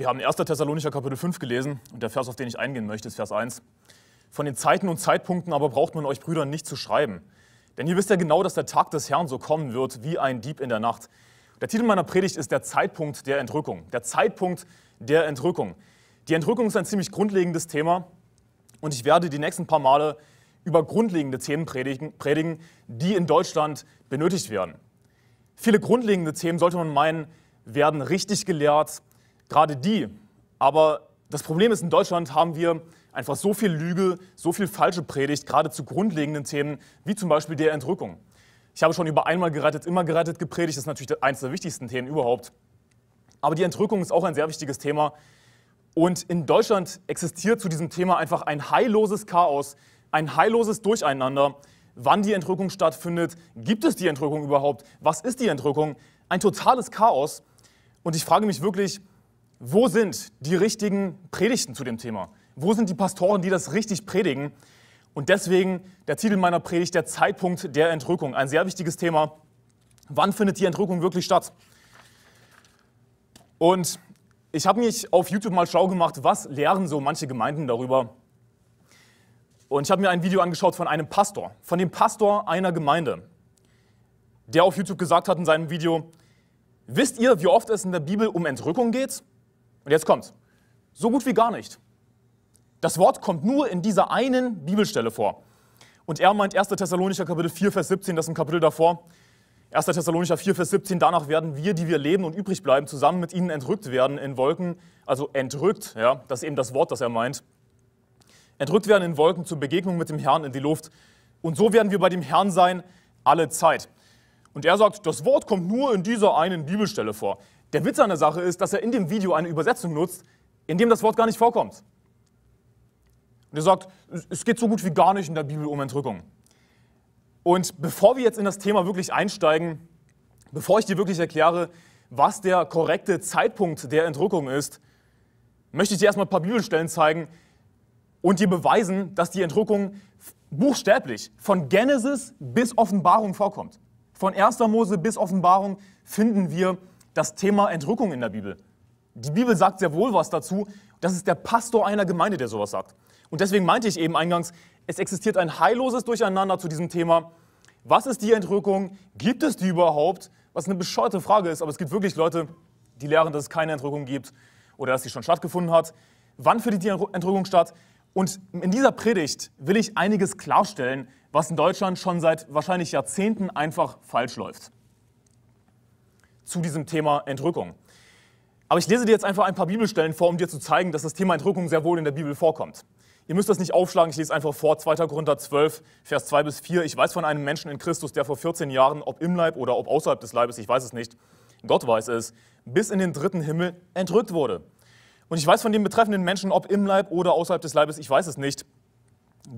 Wir haben 1. Thessalonicher Kapitel 5 gelesen und der Vers, auf den ich eingehen möchte, ist Vers 1. Von den Zeiten und Zeitpunkten aber braucht man euch Brüdern nicht zu schreiben. Denn ihr wisst ja genau, dass der Tag des Herrn so kommen wird wie ein Dieb in der Nacht. Der Titel meiner Predigt ist der Zeitpunkt der Entrückung. Der Zeitpunkt der Entrückung. Die Entrückung ist ein ziemlich grundlegendes Thema und ich werde die nächsten paar Male über grundlegende Themen predigen, predigen die in Deutschland benötigt werden. Viele grundlegende Themen, sollte man meinen, werden richtig gelehrt, gerade die. Aber das Problem ist, in Deutschland haben wir einfach so viel Lüge, so viel falsche Predigt, gerade zu grundlegenden Themen, wie zum Beispiel der Entrückung. Ich habe schon über einmal gerettet, immer gerettet gepredigt, das ist natürlich eines der wichtigsten Themen überhaupt. Aber die Entrückung ist auch ein sehr wichtiges Thema. Und in Deutschland existiert zu diesem Thema einfach ein heilloses Chaos, ein heilloses Durcheinander. Wann die Entrückung stattfindet, gibt es die Entrückung überhaupt, was ist die Entrückung? Ein totales Chaos. Und ich frage mich wirklich, wo sind die richtigen Predigten zu dem Thema? Wo sind die Pastoren, die das richtig predigen? Und deswegen der Titel meiner Predigt, der Zeitpunkt der Entrückung. Ein sehr wichtiges Thema. Wann findet die Entrückung wirklich statt? Und ich habe mich auf YouTube mal schlau gemacht, was lehren so manche Gemeinden darüber. Und ich habe mir ein Video angeschaut von einem Pastor, von dem Pastor einer Gemeinde, der auf YouTube gesagt hat in seinem Video, wisst ihr, wie oft es in der Bibel um Entrückung geht? Und jetzt kommt's. So gut wie gar nicht. Das Wort kommt nur in dieser einen Bibelstelle vor. Und er meint 1. Thessalonicher Kapitel 4, Vers 17, das ist ein Kapitel davor. 1. Thessalonicher 4, Vers 17, danach werden wir, die wir leben und übrig bleiben, zusammen mit ihnen entrückt werden in Wolken. Also entrückt, ja, das ist eben das Wort, das er meint. Entrückt werden in Wolken zur Begegnung mit dem Herrn in die Luft. Und so werden wir bei dem Herrn sein alle Zeit. Und er sagt, das Wort kommt nur in dieser einen Bibelstelle vor. Der Witz an der Sache ist, dass er in dem Video eine Übersetzung nutzt, in dem das Wort gar nicht vorkommt. Und er sagt, es geht so gut wie gar nicht in der Bibel um Entrückung. Und bevor wir jetzt in das Thema wirklich einsteigen, bevor ich dir wirklich erkläre, was der korrekte Zeitpunkt der Entrückung ist, möchte ich dir erstmal ein paar Bibelstellen zeigen und dir beweisen, dass die Entrückung buchstäblich von Genesis bis Offenbarung vorkommt. Von 1. Mose bis Offenbarung finden wir das Thema Entrückung in der Bibel. Die Bibel sagt sehr wohl was dazu. Das ist der Pastor einer Gemeinde, der sowas sagt. Und deswegen meinte ich eben eingangs, es existiert ein heilloses Durcheinander zu diesem Thema. Was ist die Entrückung? Gibt es die überhaupt? Was eine bescheuerte Frage ist, aber es gibt wirklich Leute, die lehren, dass es keine Entrückung gibt oder dass sie schon stattgefunden hat. Wann findet die Entrückung statt? Und in dieser Predigt will ich einiges klarstellen, was in Deutschland schon seit wahrscheinlich Jahrzehnten einfach falsch läuft zu diesem Thema Entrückung. Aber ich lese dir jetzt einfach ein paar Bibelstellen vor, um dir zu zeigen, dass das Thema Entrückung sehr wohl in der Bibel vorkommt. Ihr müsst das nicht aufschlagen, ich lese einfach vor, 2. Korinther 12, Vers 2 bis 4. Ich weiß von einem Menschen in Christus, der vor 14 Jahren, ob im Leib oder ob außerhalb des Leibes, ich weiß es nicht, Gott weiß es, bis in den dritten Himmel entrückt wurde. Und ich weiß von dem betreffenden Menschen, ob im Leib oder außerhalb des Leibes, ich weiß es nicht,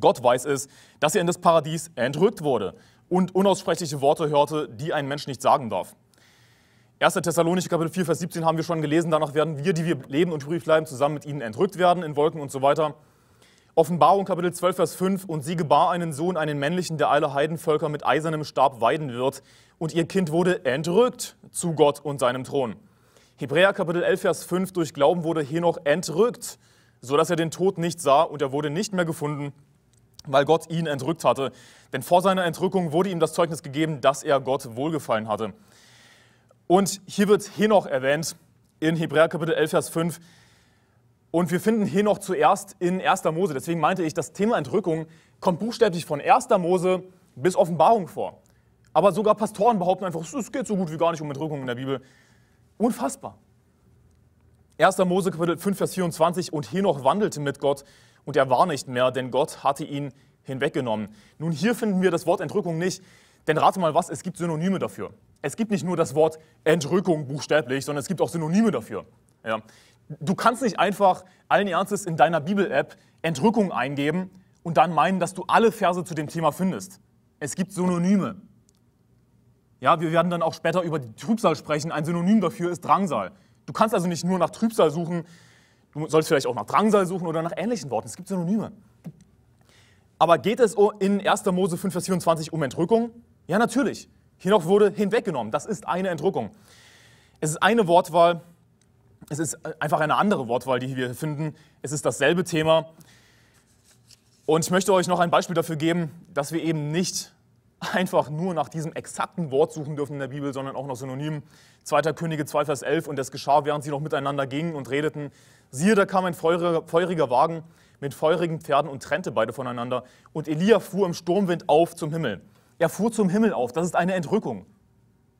Gott weiß es, dass er in das Paradies entrückt wurde und unaussprechliche Worte hörte, die ein Mensch nicht sagen darf. 1. Thessalonicher Kapitel 4, Vers 17 haben wir schon gelesen, danach werden wir, die wir leben und übrig bleiben, zusammen mit ihnen entrückt werden in Wolken und so weiter. Offenbarung Kapitel 12, Vers 5, und sie gebar einen Sohn, einen männlichen, der alle Heidenvölker mit eisernem Stab weiden wird, und ihr Kind wurde entrückt zu Gott und seinem Thron. Hebräer Kapitel 11, Vers 5, durch Glauben wurde Henoch entrückt, sodass er den Tod nicht sah, und er wurde nicht mehr gefunden, weil Gott ihn entrückt hatte. Denn vor seiner Entrückung wurde ihm das Zeugnis gegeben, dass er Gott wohlgefallen hatte. Und hier wird Henoch erwähnt in Hebräer Kapitel 11, Vers 5. Und wir finden Henoch zuerst in 1. Mose. Deswegen meinte ich, das Thema Entrückung kommt buchstäblich von 1. Mose bis Offenbarung vor. Aber sogar Pastoren behaupten einfach, es geht so gut wie gar nicht um Entrückung in der Bibel. Unfassbar. 1. Mose Kapitel 5, Vers 24, und Henoch wandelte mit Gott, und er war nicht mehr, denn Gott hatte ihn hinweggenommen. Nun, hier finden wir das Wort Entrückung nicht. Denn rate mal was, es gibt Synonyme dafür. Es gibt nicht nur das Wort Entrückung buchstäblich, sondern es gibt auch Synonyme dafür. Ja. Du kannst nicht einfach allen Ernstes in deiner Bibel-App Entrückung eingeben und dann meinen, dass du alle Verse zu dem Thema findest. Es gibt Synonyme. Ja, wir werden dann auch später über die Trübsal sprechen. Ein Synonym dafür ist Drangsal. Du kannst also nicht nur nach Trübsal suchen, du sollst vielleicht auch nach Drangsal suchen oder nach ähnlichen Worten. Es gibt Synonyme. Aber geht es in 1. Mose 5, Vers 24 um Entrückung? Ja, natürlich. Henoch wurde hinweggenommen. Das ist eine Entrückung. Es ist eine Wortwahl. Es ist äh, einfach eine andere Wortwahl, die wir finden. Es ist dasselbe Thema. Und ich möchte euch noch ein Beispiel dafür geben, dass wir eben nicht einfach nur nach diesem exakten Wort suchen dürfen in der Bibel, sondern auch nach Synonymen. 2. Könige 2, Vers 11. Und es geschah, während sie noch miteinander gingen und redeten. Siehe, da kam ein feuriger Wagen mit feurigen Pferden und trennte beide voneinander. Und Elia fuhr im Sturmwind auf zum Himmel. Er fuhr zum Himmel auf. Das ist eine Entrückung.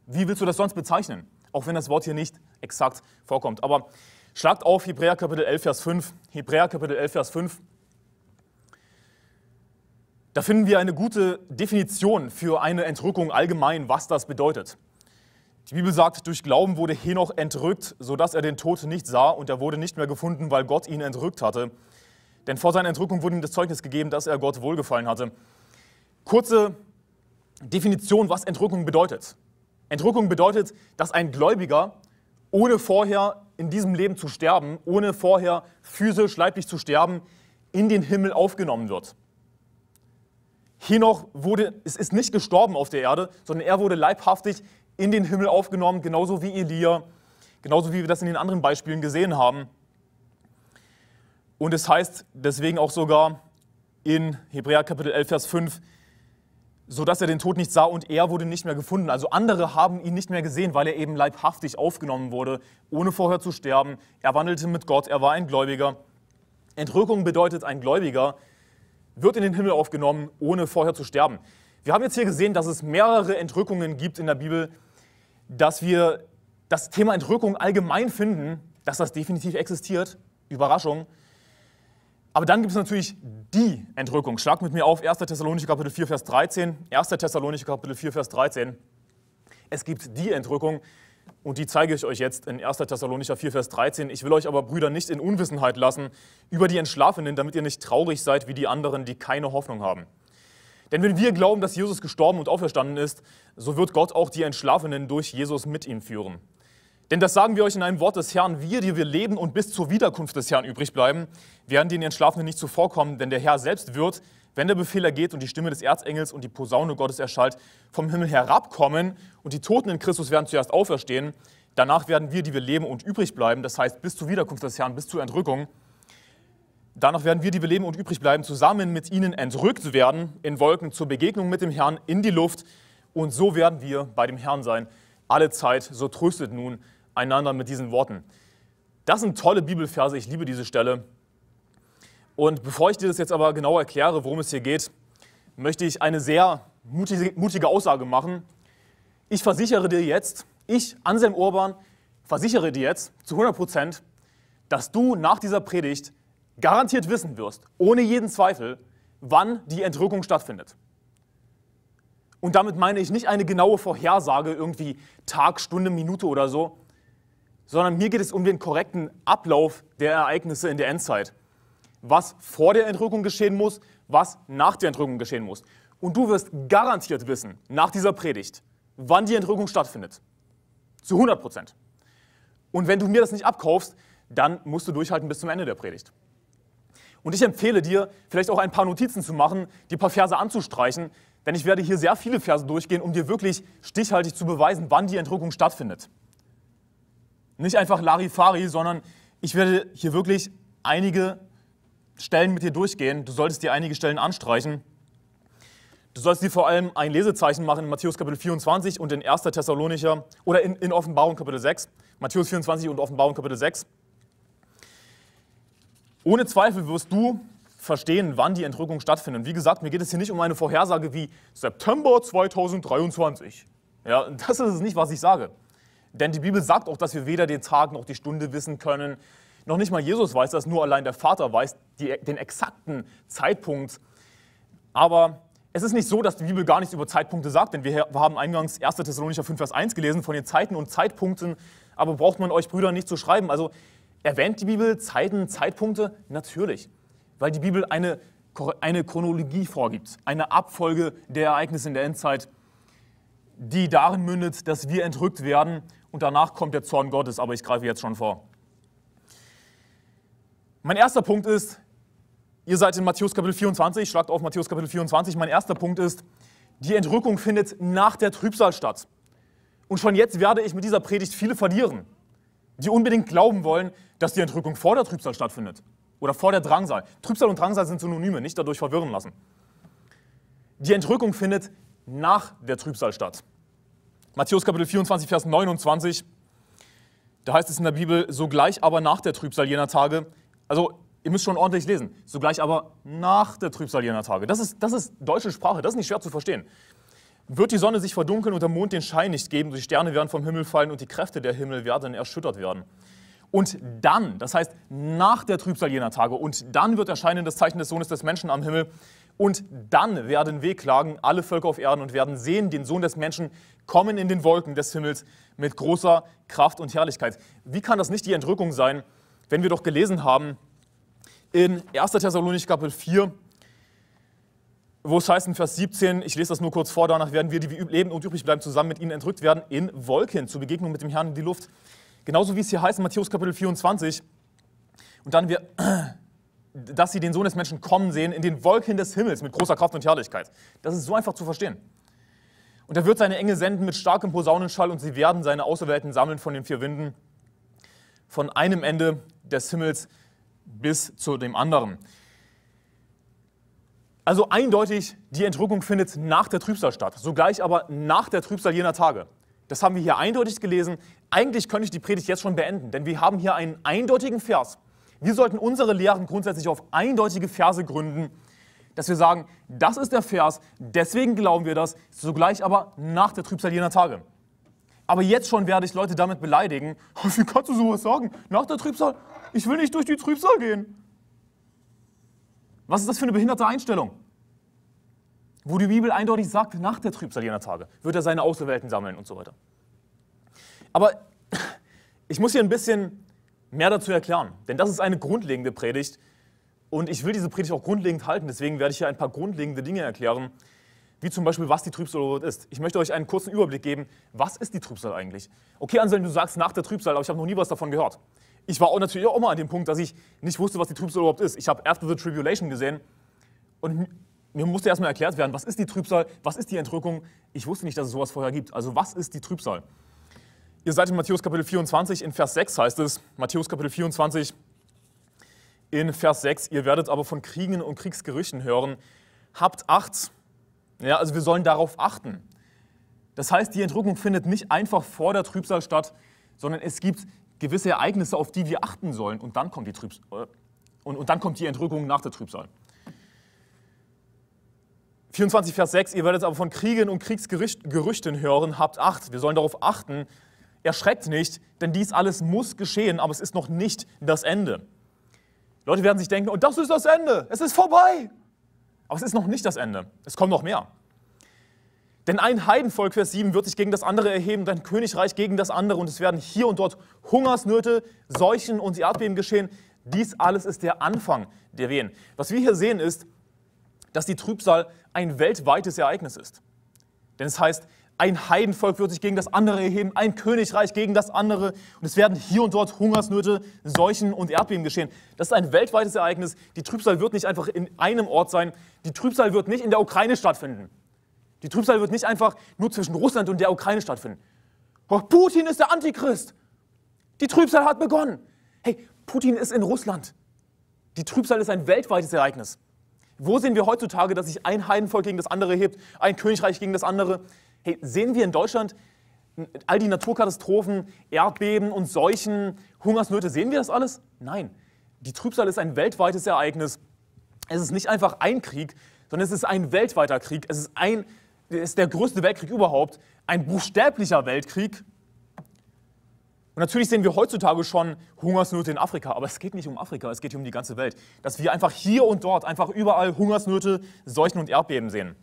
Wie willst du das sonst bezeichnen? Auch wenn das Wort hier nicht exakt vorkommt. Aber schlagt auf Hebräer Kapitel 11, Vers 5. Hebräer Kapitel 11, Vers 5. Da finden wir eine gute Definition für eine Entrückung allgemein, was das bedeutet. Die Bibel sagt, durch Glauben wurde Henoch entrückt, sodass er den Tod nicht sah und er wurde nicht mehr gefunden, weil Gott ihn entrückt hatte. Denn vor seiner Entrückung wurde ihm das Zeugnis gegeben, dass er Gott wohlgefallen hatte. Kurze Definition, was Entrückung bedeutet. Entrückung bedeutet, dass ein Gläubiger, ohne vorher in diesem Leben zu sterben, ohne vorher physisch, leiblich zu sterben, in den Himmel aufgenommen wird. Henoch wurde, es ist nicht gestorben auf der Erde, sondern er wurde leibhaftig in den Himmel aufgenommen, genauso wie Elia, genauso wie wir das in den anderen Beispielen gesehen haben. Und es heißt deswegen auch sogar in Hebräer Kapitel 11, Vers 5, sodass er den Tod nicht sah und er wurde nicht mehr gefunden. Also andere haben ihn nicht mehr gesehen, weil er eben leibhaftig aufgenommen wurde, ohne vorher zu sterben. Er wandelte mit Gott, er war ein Gläubiger. Entrückung bedeutet, ein Gläubiger wird in den Himmel aufgenommen, ohne vorher zu sterben. Wir haben jetzt hier gesehen, dass es mehrere Entrückungen gibt in der Bibel, dass wir das Thema Entrückung allgemein finden, dass das definitiv existiert. Überraschung. Aber dann gibt es natürlich die Entrückung. Schlag mit mir auf 1. Thessalonicher Kapitel 4, Vers 13. 1. Thessalonicher Kapitel 4, Vers 13. Es gibt die Entrückung und die zeige ich euch jetzt in 1. Thessalonicher 4, Vers 13. Ich will euch aber, Brüder, nicht in Unwissenheit lassen über die Entschlafenen, damit ihr nicht traurig seid wie die anderen, die keine Hoffnung haben. Denn wenn wir glauben, dass Jesus gestorben und auferstanden ist, so wird Gott auch die Entschlafenen durch Jesus mit ihm führen. Denn das sagen wir euch in einem Wort des Herrn, wir, die wir leben und bis zur Wiederkunft des Herrn übrig bleiben, werden den Entschlafenen nicht zuvorkommen, denn der Herr selbst wird, wenn der Befehl ergeht und die Stimme des Erzengels und die Posaune Gottes erschallt, vom Himmel herabkommen und die Toten in Christus werden zuerst auferstehen. Danach werden wir, die wir leben und übrig bleiben, das heißt bis zur Wiederkunft des Herrn, bis zur Entrückung, danach werden wir, die wir leben und übrig bleiben, zusammen mit ihnen entrückt werden in Wolken zur Begegnung mit dem Herrn in die Luft und so werden wir bei dem Herrn sein. Alle Zeit, so tröstet nun einander mit diesen Worten. Das sind tolle Bibelverse, ich liebe diese Stelle. Und bevor ich dir das jetzt aber genau erkläre, worum es hier geht, möchte ich eine sehr mutige, mutige Aussage machen. Ich versichere dir jetzt, ich, Anselm Urban, versichere dir jetzt zu 100 Prozent, dass du nach dieser Predigt garantiert wissen wirst, ohne jeden Zweifel, wann die Entrückung stattfindet. Und damit meine ich nicht eine genaue Vorhersage, irgendwie Tag, Stunde, Minute oder so, sondern mir geht es um den korrekten Ablauf der Ereignisse in der Endzeit. Was vor der Entrückung geschehen muss, was nach der Entrückung geschehen muss. Und du wirst garantiert wissen, nach dieser Predigt, wann die Entrückung stattfindet. Zu 100 Prozent. Und wenn du mir das nicht abkaufst, dann musst du durchhalten bis zum Ende der Predigt. Und ich empfehle dir, vielleicht auch ein paar Notizen zu machen, die paar Verse anzustreichen, denn ich werde hier sehr viele Verse durchgehen, um dir wirklich stichhaltig zu beweisen, wann die Entrückung stattfindet. Nicht einfach Larifari, sondern ich werde hier wirklich einige Stellen mit dir durchgehen. Du solltest dir einige Stellen anstreichen. Du sollst dir vor allem ein Lesezeichen machen in Matthäus Kapitel 24 und in 1. Thessalonicher oder in, in Offenbarung Kapitel 6. Matthäus 24 und Offenbarung Kapitel 6. Ohne Zweifel wirst du verstehen, wann die Entrückung stattfindet. Und wie gesagt, mir geht es hier nicht um eine Vorhersage wie September 2023. Ja, das ist es nicht, was ich sage. Denn die Bibel sagt auch, dass wir weder den Tag noch die Stunde wissen können. Noch nicht mal Jesus weiß das, nur allein der Vater weiß die, den exakten Zeitpunkt. Aber es ist nicht so, dass die Bibel gar nichts über Zeitpunkte sagt, denn wir haben eingangs 1. Thessalonicher 5, Vers 1 gelesen von den Zeiten und Zeitpunkten, aber braucht man euch Brüder nicht zu schreiben. Also erwähnt die Bibel Zeiten, Zeitpunkte? Natürlich, weil die Bibel eine, eine Chronologie vorgibt, eine Abfolge der Ereignisse in der Endzeit, die darin mündet, dass wir entrückt werden und danach kommt der Zorn Gottes, aber ich greife jetzt schon vor. Mein erster Punkt ist, ihr seid in Matthäus Kapitel 24, schlagt auf Matthäus Kapitel 24. Mein erster Punkt ist, die Entrückung findet nach der Trübsal statt. Und schon jetzt werde ich mit dieser Predigt viele verlieren, die unbedingt glauben wollen, dass die Entrückung vor der Trübsal stattfindet oder vor der Drangsal. Trübsal und Drangsal sind Synonyme, nicht dadurch verwirren lassen. Die Entrückung findet nach der Trübsal statt. Matthäus Kapitel 24, Vers 29, da heißt es in der Bibel, sogleich aber nach der Trübsal jener Tage, also ihr müsst schon ordentlich lesen, sogleich aber nach der Trübsal jener Tage, das ist, das ist deutsche Sprache, das ist nicht schwer zu verstehen, wird die Sonne sich verdunkeln und der Mond den Schein nicht geben, die Sterne werden vom Himmel fallen und die Kräfte der Himmel werden erschüttert werden. Und dann, das heißt nach der Trübsal jener Tage, und dann wird erscheinen das Zeichen des Sohnes des Menschen am Himmel. Und dann werden wehklagen alle Völker auf Erden und werden sehen, den Sohn des Menschen kommen in den Wolken des Himmels mit großer Kraft und Herrlichkeit. Wie kann das nicht die Entrückung sein, wenn wir doch gelesen haben in 1. Thessalonich Kapitel 4, wo es heißt in Vers 17, ich lese das nur kurz vor, danach werden wir, die leben und übrig bleiben, zusammen mit ihnen entrückt werden in Wolken zur Begegnung mit dem Herrn in die Luft. Genauso wie es hier heißt in Matthäus Kapitel 24. Und dann wir dass sie den Sohn des Menschen kommen sehen in den Wolken des Himmels mit großer Kraft und Herrlichkeit. Das ist so einfach zu verstehen. Und er wird seine Engel senden mit starkem Posaunenschall und sie werden seine Auserwählten sammeln von den vier Winden, von einem Ende des Himmels bis zu dem anderen. Also eindeutig, die Entrückung findet nach der Trübsal statt, sogleich aber nach der Trübsal jener Tage. Das haben wir hier eindeutig gelesen. Eigentlich könnte ich die Predigt jetzt schon beenden, denn wir haben hier einen eindeutigen Vers, wir sollten unsere Lehren grundsätzlich auf eindeutige Verse gründen, dass wir sagen, das ist der Vers, deswegen glauben wir das, sogleich aber nach der Trübsal jener Tage. Aber jetzt schon werde ich Leute damit beleidigen. Wie kannst du sowas sagen? Nach der Trübsal? Ich will nicht durch die Trübsal gehen. Was ist das für eine behinderte Einstellung? Wo die Bibel eindeutig sagt, nach der Trübsal jener Tage wird er seine Auserwählten sammeln und so weiter. Aber ich muss hier ein bisschen mehr dazu erklären. Denn das ist eine grundlegende Predigt. Und ich will diese Predigt auch grundlegend halten. Deswegen werde ich hier ein paar grundlegende Dinge erklären, wie zum Beispiel, was die Trübsal ist. Ich möchte euch einen kurzen Überblick geben. Was ist die Trübsal eigentlich? Okay, Anselm, du sagst nach der Trübsal, aber ich habe noch nie was davon gehört. Ich war auch natürlich auch mal an dem Punkt, dass ich nicht wusste, was die Trübsal überhaupt ist. Ich habe After the Tribulation gesehen und mir musste erstmal erklärt werden, was ist die Trübsal, was ist die Entrückung. Ich wusste nicht, dass es sowas vorher gibt. Also was ist die Trübsal? Ihr seid in Matthäus Kapitel 24, in Vers 6 heißt es, Matthäus Kapitel 24, in Vers 6, ihr werdet aber von Kriegen und Kriegsgerüchten hören, habt Acht, ja, also wir sollen darauf achten. Das heißt, die Entrückung findet nicht einfach vor der Trübsal statt, sondern es gibt gewisse Ereignisse, auf die wir achten sollen. Und dann kommt die, Trübs äh, und, und dann kommt die Entrückung nach der Trübsal. 24, Vers 6, ihr werdet aber von Kriegen und Kriegsgerüchten hören, habt Acht. Wir sollen darauf achten, erschreckt nicht, denn dies alles muss geschehen, aber es ist noch nicht das Ende. Die Leute werden sich denken, und das ist das Ende, es ist vorbei. Aber es ist noch nicht das Ende, es kommt noch mehr. Denn ein Heidenvolk, Vers 7, wird sich gegen das andere erheben, dein Königreich gegen das andere, und es werden hier und dort Hungersnöte, Seuchen und Erdbeben geschehen. Dies alles ist der Anfang der Wehen. Was wir hier sehen ist, dass die Trübsal ein weltweites Ereignis ist. Denn es heißt, ein Heidenvolk wird sich gegen das andere erheben, ein Königreich gegen das andere. Und es werden hier und dort Hungersnöte, Seuchen und Erdbeben geschehen. Das ist ein weltweites Ereignis. Die Trübsal wird nicht einfach in einem Ort sein. Die Trübsal wird nicht in der Ukraine stattfinden. Die Trübsal wird nicht einfach nur zwischen Russland und der Ukraine stattfinden. Oh, Putin ist der Antichrist. Die Trübsal hat begonnen. Hey, Putin ist in Russland. Die Trübsal ist ein weltweites Ereignis. Wo sehen wir heutzutage, dass sich ein Heidenvolk gegen das andere hebt, ein Königreich gegen das andere? Hey, sehen wir in Deutschland all die Naturkatastrophen, Erdbeben und Seuchen, Hungersnöte, sehen wir das alles? Nein. Die Trübsal ist ein weltweites Ereignis. Es ist nicht einfach ein Krieg, sondern es ist ein weltweiter Krieg. Es ist, ein, es ist der größte Weltkrieg überhaupt, ein buchstäblicher Weltkrieg. Und natürlich sehen wir heutzutage schon Hungersnöte in Afrika, aber es geht nicht um Afrika, es geht hier um die ganze Welt. Dass wir einfach hier und dort, einfach überall Hungersnöte, Seuchen und Erdbeben sehen.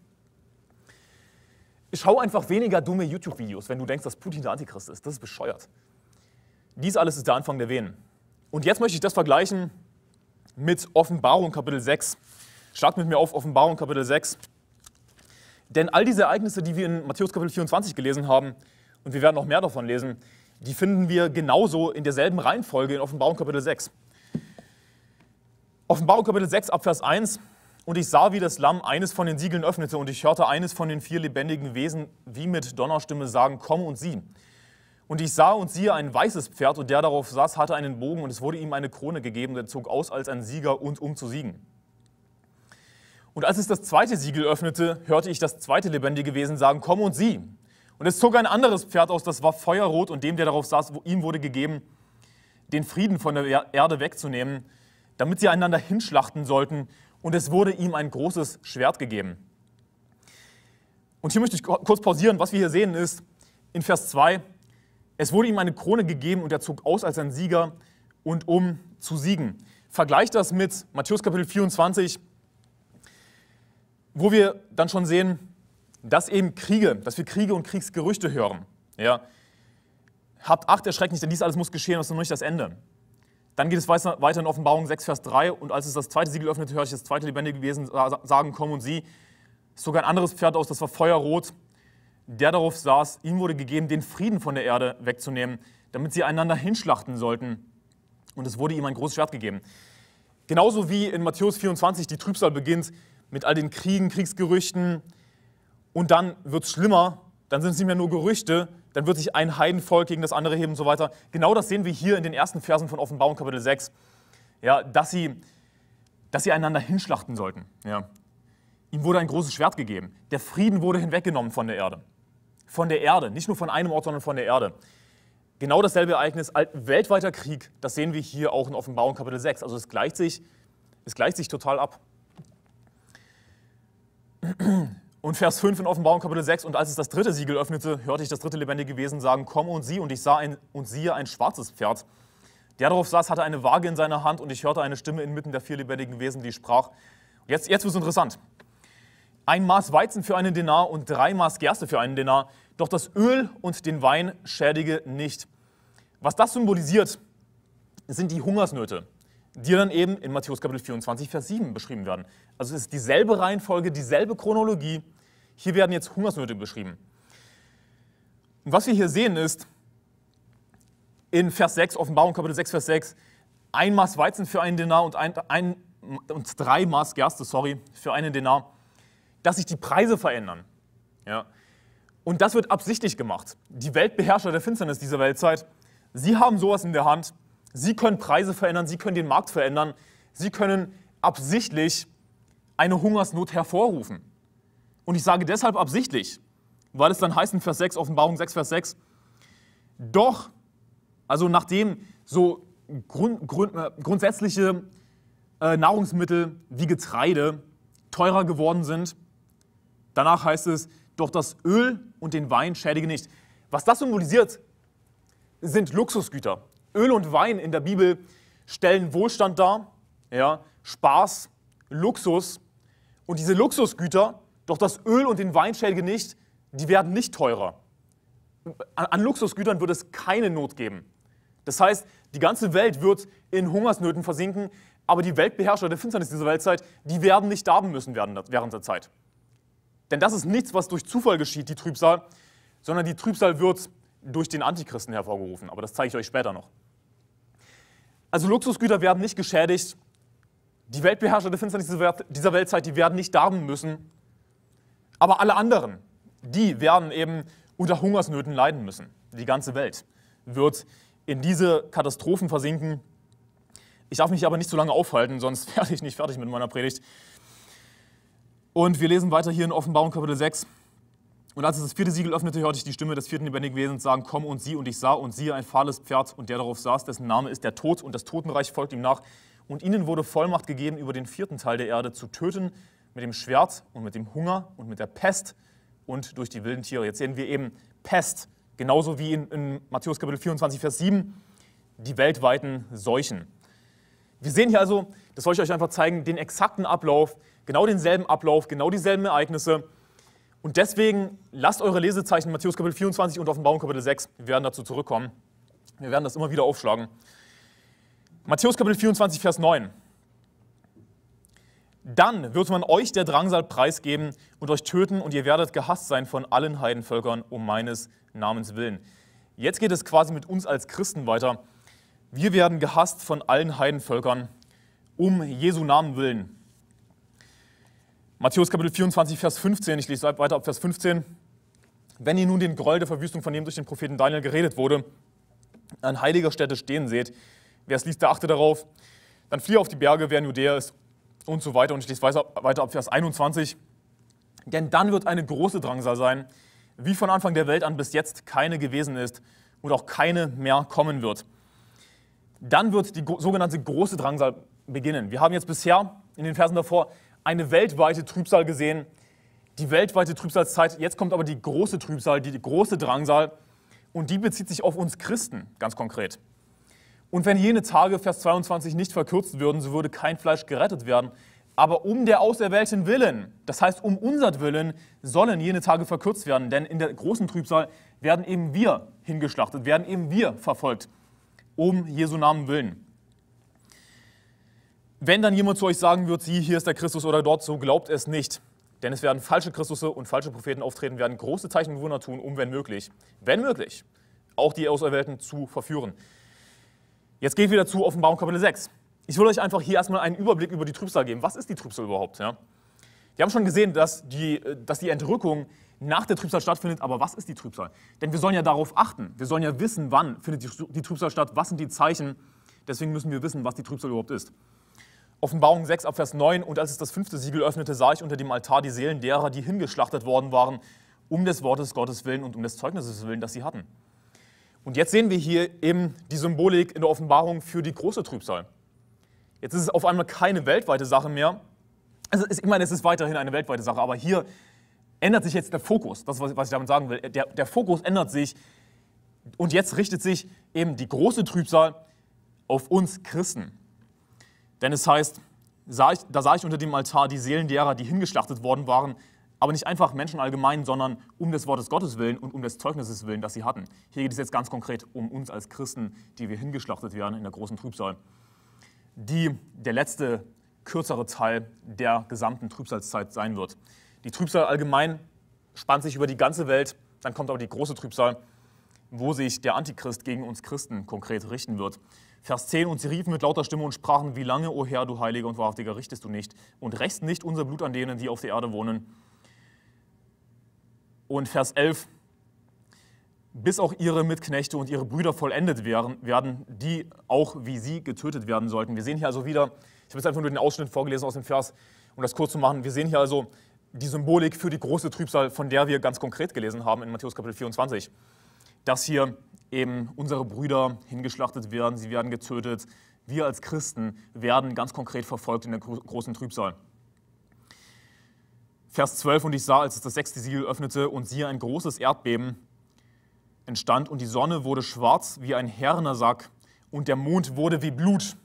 Schau einfach weniger dumme YouTube-Videos, wenn du denkst, dass Putin der Antichrist ist. Das ist bescheuert. Dies alles ist der Anfang der Wehen. Und jetzt möchte ich das vergleichen mit Offenbarung Kapitel 6. Schlag mit mir auf Offenbarung Kapitel 6. Denn all diese Ereignisse, die wir in Matthäus Kapitel 24 gelesen haben, und wir werden noch mehr davon lesen, die finden wir genauso in derselben Reihenfolge in Offenbarung Kapitel 6. Offenbarung Kapitel 6 ab Vers 1 und ich sah, wie das Lamm eines von den Siegeln öffnete, und ich hörte eines von den vier lebendigen Wesen wie mit Donnerstimme sagen, komm und sieh. Und ich sah und siehe ein weißes Pferd, und der darauf saß, hatte einen Bogen, und es wurde ihm eine Krone gegeben, der zog aus als ein Sieger und um zu siegen. Und als es das zweite Siegel öffnete, hörte ich das zweite lebendige Wesen sagen, komm und sieh. Und es zog ein anderes Pferd aus, das war feuerrot, und dem, der darauf saß, ihm wurde gegeben, den Frieden von der Erde wegzunehmen, damit sie einander hinschlachten sollten und es wurde ihm ein großes Schwert gegeben. Und hier möchte ich kurz pausieren. Was wir hier sehen ist, in Vers 2, es wurde ihm eine Krone gegeben und er zog aus als ein Sieger und um zu siegen. Vergleich das mit Matthäus Kapitel 24, wo wir dann schon sehen, dass eben Kriege, dass wir Kriege und Kriegsgerüchte hören. Ja. Habt Acht, erschreckt nicht, denn dies alles muss geschehen, das ist noch nicht das Ende. Dann geht es weiter in Offenbarung 6, Vers 3. Und als es das zweite Siegel öffnete, hörte ich das zweite lebendige Wesen sagen, komm und sieh. Sogar ein anderes Pferd aus, das war feuerrot. Der darauf saß, ihm wurde gegeben, den Frieden von der Erde wegzunehmen, damit sie einander hinschlachten sollten. Und es wurde ihm ein großes Schwert gegeben. Genauso wie in Matthäus 24 die Trübsal beginnt mit all den Kriegen, Kriegsgerüchten. Und dann wird es schlimmer. Dann sind es nicht mehr nur Gerüchte, dann wird sich ein Heidenvolk gegen das andere heben und so weiter. Genau das sehen wir hier in den ersten Versen von Offenbarung Kapitel 6, ja, dass, sie, dass sie einander hinschlachten sollten. Ja. Ihm wurde ein großes Schwert gegeben. Der Frieden wurde hinweggenommen von der Erde. Von der Erde, nicht nur von einem Ort, sondern von der Erde. Genau dasselbe Ereignis, weltweiter Krieg, das sehen wir hier auch in Offenbarung Kapitel 6. Also es gleicht sich, es gleicht sich total ab. Und Vers 5 in Offenbarung Kapitel 6, und als es das dritte Siegel öffnete, hörte ich das dritte lebendige Wesen sagen, komm und sieh, und ich sah ein, und siehe ein schwarzes Pferd. Der darauf saß, hatte eine Waage in seiner Hand, und ich hörte eine Stimme inmitten der vier lebendigen Wesen, die sprach. jetzt, jetzt wird es interessant. Ein Maß Weizen für einen Denar und drei Maß Gerste für einen Denar, doch das Öl und den Wein schädige nicht. Was das symbolisiert, sind die Hungersnöte die dann eben in Matthäus Kapitel 24, Vers 7 beschrieben werden. Also es ist dieselbe Reihenfolge, dieselbe Chronologie. Hier werden jetzt Hungersnöte beschrieben. Und was wir hier sehen ist, in Vers 6, Offenbarung Kapitel 6, Vers 6, ein Maß Weizen für einen Denar und, ein, ein, und drei Maß Gerste, sorry, für einen Denar, dass sich die Preise verändern. Ja. Und das wird absichtlich gemacht. Die Weltbeherrscher der Finsternis dieser Weltzeit, sie haben sowas in der Hand, Sie können Preise verändern, Sie können den Markt verändern, Sie können absichtlich eine Hungersnot hervorrufen. Und ich sage deshalb absichtlich, weil es dann heißt in Vers 6, Offenbarung 6, Vers 6, doch, also nachdem so Grund, Grund, äh, grundsätzliche äh, Nahrungsmittel wie Getreide teurer geworden sind, danach heißt es, doch das Öl und den Wein schädige nicht. Was das symbolisiert, sind Luxusgüter. Öl und Wein in der Bibel stellen Wohlstand dar, ja, Spaß, Luxus. Und diese Luxusgüter, doch das Öl und den Wein nicht, die werden nicht teurer. An, an Luxusgütern wird es keine Not geben. Das heißt, die ganze Welt wird in Hungersnöten versinken, aber die Weltbeherrscher der Finsternis dieser Weltzeit, die werden nicht darben müssen während der Zeit. Denn das ist nichts, was durch Zufall geschieht, die Trübsal, sondern die Trübsal wird durch den Antichristen hervorgerufen, aber das zeige ich euch später noch. Also Luxusgüter werden nicht geschädigt. Die Weltbeherrscher der Finsternis dieser Weltzeit, die werden nicht darben müssen. Aber alle anderen, die werden eben unter Hungersnöten leiden müssen. Die ganze Welt wird in diese Katastrophen versinken. Ich darf mich aber nicht zu lange aufhalten, sonst werde ich nicht fertig mit meiner Predigt. Und wir lesen weiter hier in Offenbarung Kapitel 6. Und als es das vierte Siegel öffnete, hörte ich die Stimme des vierten lebendigen Wesens sagen, komm und sieh. Und ich sah und siehe ein fahles Pferd und der darauf saß, dessen Name ist der Tod und das Totenreich folgt ihm nach. Und ihnen wurde Vollmacht gegeben, über den vierten Teil der Erde zu töten, mit dem Schwert und mit dem Hunger und mit der Pest und durch die wilden Tiere. Jetzt sehen wir eben Pest, genauso wie in, in Matthäus Kapitel 24, Vers 7, die weltweiten Seuchen. Wir sehen hier also, das soll ich euch einfach zeigen, den exakten Ablauf, genau denselben Ablauf, genau dieselben Ereignisse. Und deswegen lasst eure Lesezeichen Matthäus Kapitel 24 und Offenbarung Kapitel 6. Wir werden dazu zurückkommen. Wir werden das immer wieder aufschlagen. Matthäus Kapitel 24, Vers 9. Dann wird man euch der Drangsal preisgeben und euch töten und ihr werdet gehasst sein von allen Heidenvölkern um meines Namens willen. Jetzt geht es quasi mit uns als Christen weiter. Wir werden gehasst von allen Heidenvölkern um Jesu Namen willen. Matthäus Kapitel 24, Vers 15, ich lese weiter ab Vers 15. Wenn ihr nun den Groll der Verwüstung, von dem durch den Propheten Daniel geredet wurde, an heiliger Stätte stehen seht, wer es liest, der achte darauf, dann fliehe auf die Berge, wer in Judäa ist und so weiter. Und ich lese weiter, weiter ab Vers 21. Denn dann wird eine große Drangsal sein, wie von Anfang der Welt an bis jetzt keine gewesen ist und auch keine mehr kommen wird. Dann wird die sogenannte große Drangsal beginnen. Wir haben jetzt bisher in den Versen davor eine weltweite Trübsal gesehen, die weltweite Trübsalzeit. Jetzt kommt aber die große Trübsal, die, große Drangsal. Und die bezieht sich auf uns Christen, ganz konkret. Und wenn jene Tage, Vers 22, nicht verkürzt würden, so würde kein Fleisch gerettet werden. Aber um der Auserwählten willen, das heißt um unsert willen, sollen jene Tage verkürzt werden. Denn in der großen Trübsal werden eben wir hingeschlachtet, werden eben wir verfolgt. Um Jesu Namen willen. Wenn dann jemand zu euch sagen wird, sie, hier ist der Christus oder dort, so glaubt es nicht. Denn es werden falsche Christusse und falsche Propheten auftreten, werden große Zeichen und Wunder tun, um, wenn möglich, wenn möglich, auch die Auserwählten zu verführen. Jetzt geht wieder zu Offenbarung Kapitel 6. Ich will euch einfach hier erstmal einen Überblick über die Trübsal geben. Was ist die Trübsal überhaupt? Ja? Wir haben schon gesehen, dass die, dass die Entrückung nach der Trübsal stattfindet, aber was ist die Trübsal? Denn wir sollen ja darauf achten. Wir sollen ja wissen, wann findet die, die Trübsal statt, was sind die Zeichen. Deswegen müssen wir wissen, was die Trübsal überhaupt ist. Offenbarung 6 ab Vers 9, und als es das fünfte Siegel öffnete, sah ich unter dem Altar die Seelen derer, die hingeschlachtet worden waren, um des Wortes Gottes willen und um des Zeugnisses willen, das sie hatten. Und jetzt sehen wir hier eben die Symbolik in der Offenbarung für die große Trübsal. Jetzt ist es auf einmal keine weltweite Sache mehr. Also ich meine, es ist weiterhin eine weltweite Sache, aber hier ändert sich jetzt der Fokus. Das, was ich damit sagen will. Der, der Fokus ändert sich und jetzt richtet sich eben die große Trübsal auf uns Christen. Denn es heißt, sah ich, da sah ich unter dem Altar die Seelen derer, die hingeschlachtet worden waren, aber nicht einfach Menschen allgemein, sondern um des Wortes Gottes willen und um des Zeugnisses willen, das sie hatten. Hier geht es jetzt ganz konkret um uns als Christen, die wir hingeschlachtet werden in der großen Trübsal, die der letzte, kürzere Teil der gesamten Trübsalzeit sein wird. Die Trübsal allgemein spannt sich über die ganze Welt, dann kommt aber die große Trübsal, wo sich der Antichrist gegen uns Christen konkret richten wird. Vers 10, und sie riefen mit lauter Stimme und sprachen, wie lange, o Herr, du Heiliger und Wahrhaftiger, richtest du nicht und rächst nicht unser Blut an denen, die auf der Erde wohnen. Und Vers 11, bis auch ihre Mitknechte und ihre Brüder vollendet werden, die auch wie sie getötet werden sollten. Wir sehen hier also wieder, ich habe jetzt einfach nur den Ausschnitt vorgelesen aus dem Vers, um das kurz zu machen. Wir sehen hier also die Symbolik für die große Trübsal, von der wir ganz konkret gelesen haben in Matthäus Kapitel 24, dass hier eben unsere Brüder hingeschlachtet werden, sie werden getötet. Wir als Christen werden ganz konkret verfolgt in der großen Trübsal. Vers 12, und ich sah, als es das sechste Siegel öffnete, und siehe, ein großes Erdbeben entstand, und die Sonne wurde schwarz wie ein Hernersack, und der Mond wurde wie Blut.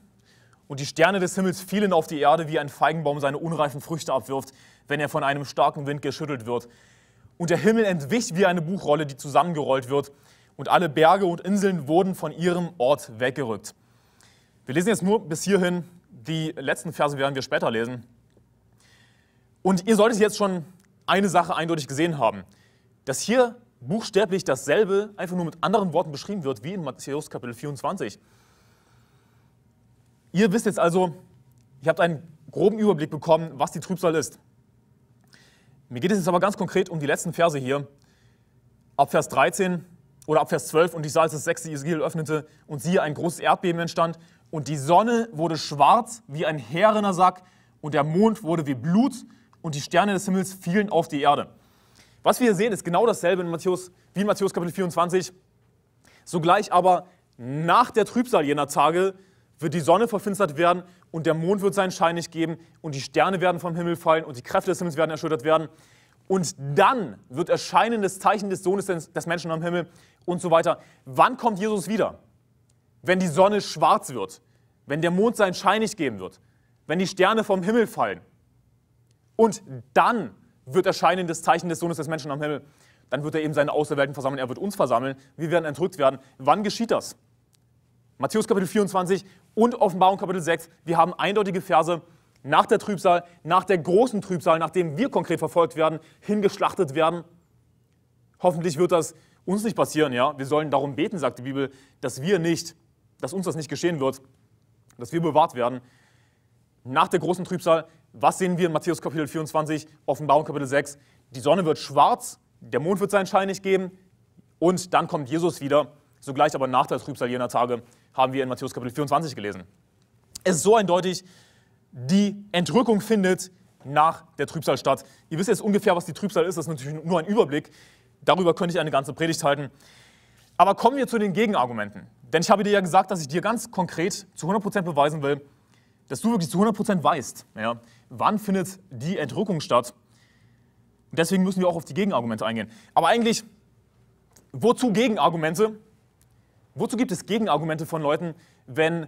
Und die Sterne des Himmels fielen auf die Erde, wie ein Feigenbaum seine unreifen Früchte abwirft, wenn er von einem starken Wind geschüttelt wird. Und der Himmel entwich wie eine Buchrolle, die zusammengerollt wird, und alle Berge und Inseln wurden von ihrem Ort weggerückt. Wir lesen jetzt nur bis hierhin, die letzten Verse werden wir später lesen. Und ihr solltet jetzt schon eine Sache eindeutig gesehen haben, dass hier buchstäblich dasselbe einfach nur mit anderen Worten beschrieben wird, wie in Matthäus Kapitel 24. Ihr wisst jetzt also, ihr habt einen groben Überblick bekommen, was die Trübsal ist. Mir geht es jetzt aber ganz konkret um die letzten Verse hier. Ab Vers 13 oder ab Vers 12, und ich sah, als das sechste Isiel öffnete, und siehe, ein großes Erdbeben entstand, und die Sonne wurde schwarz wie ein härener Sack, und der Mond wurde wie Blut, und die Sterne des Himmels fielen auf die Erde. Was wir hier sehen, ist genau dasselbe in Matthäus, wie in Matthäus Kapitel 24. Sogleich aber nach der Trübsal jener Tage wird die Sonne verfinstert werden und der Mond wird seinen Schein nicht geben und die Sterne werden vom Himmel fallen und die Kräfte des Himmels werden erschüttert werden. Und dann wird erscheinen das Zeichen des Sohnes des Menschen am Himmel und so weiter. Wann kommt Jesus wieder? Wenn die Sonne schwarz wird, wenn der Mond seinen Schein nicht geben wird, wenn die Sterne vom Himmel fallen. Und dann wird erscheinen das Zeichen des Sohnes des Menschen am Himmel. Dann wird er eben seine Auserwählten versammeln, er wird uns versammeln, wir werden entrückt werden. Wann geschieht das? Matthäus Kapitel 24 und Offenbarung Kapitel 6, wir haben eindeutige Verse, nach der Trübsal, nach der großen Trübsal, nachdem wir konkret verfolgt werden, hingeschlachtet werden. Hoffentlich wird das uns nicht passieren, ja. Wir sollen darum beten, sagt die Bibel, dass wir nicht, dass uns das nicht geschehen wird, dass wir bewahrt werden. Nach der großen Trübsal, was sehen wir in Matthäus Kapitel 24, Offenbarung Kapitel 6? Die Sonne wird schwarz, der Mond wird seinen Schein nicht geben und dann kommt Jesus wieder. Sogleich aber nach der Trübsal jener Tage haben wir in Matthäus Kapitel 24 gelesen. Es ist so eindeutig, die Entrückung findet nach der Trübsal statt. Ihr wisst jetzt ungefähr, was die Trübsal ist, das ist natürlich nur ein Überblick. Darüber könnte ich eine ganze Predigt halten. Aber kommen wir zu den Gegenargumenten. Denn ich habe dir ja gesagt, dass ich dir ganz konkret zu 100% beweisen will, dass du wirklich zu 100% weißt, ja, wann findet die Entrückung statt. Und deswegen müssen wir auch auf die Gegenargumente eingehen. Aber eigentlich, wozu Gegenargumente? Wozu gibt es Gegenargumente von Leuten, wenn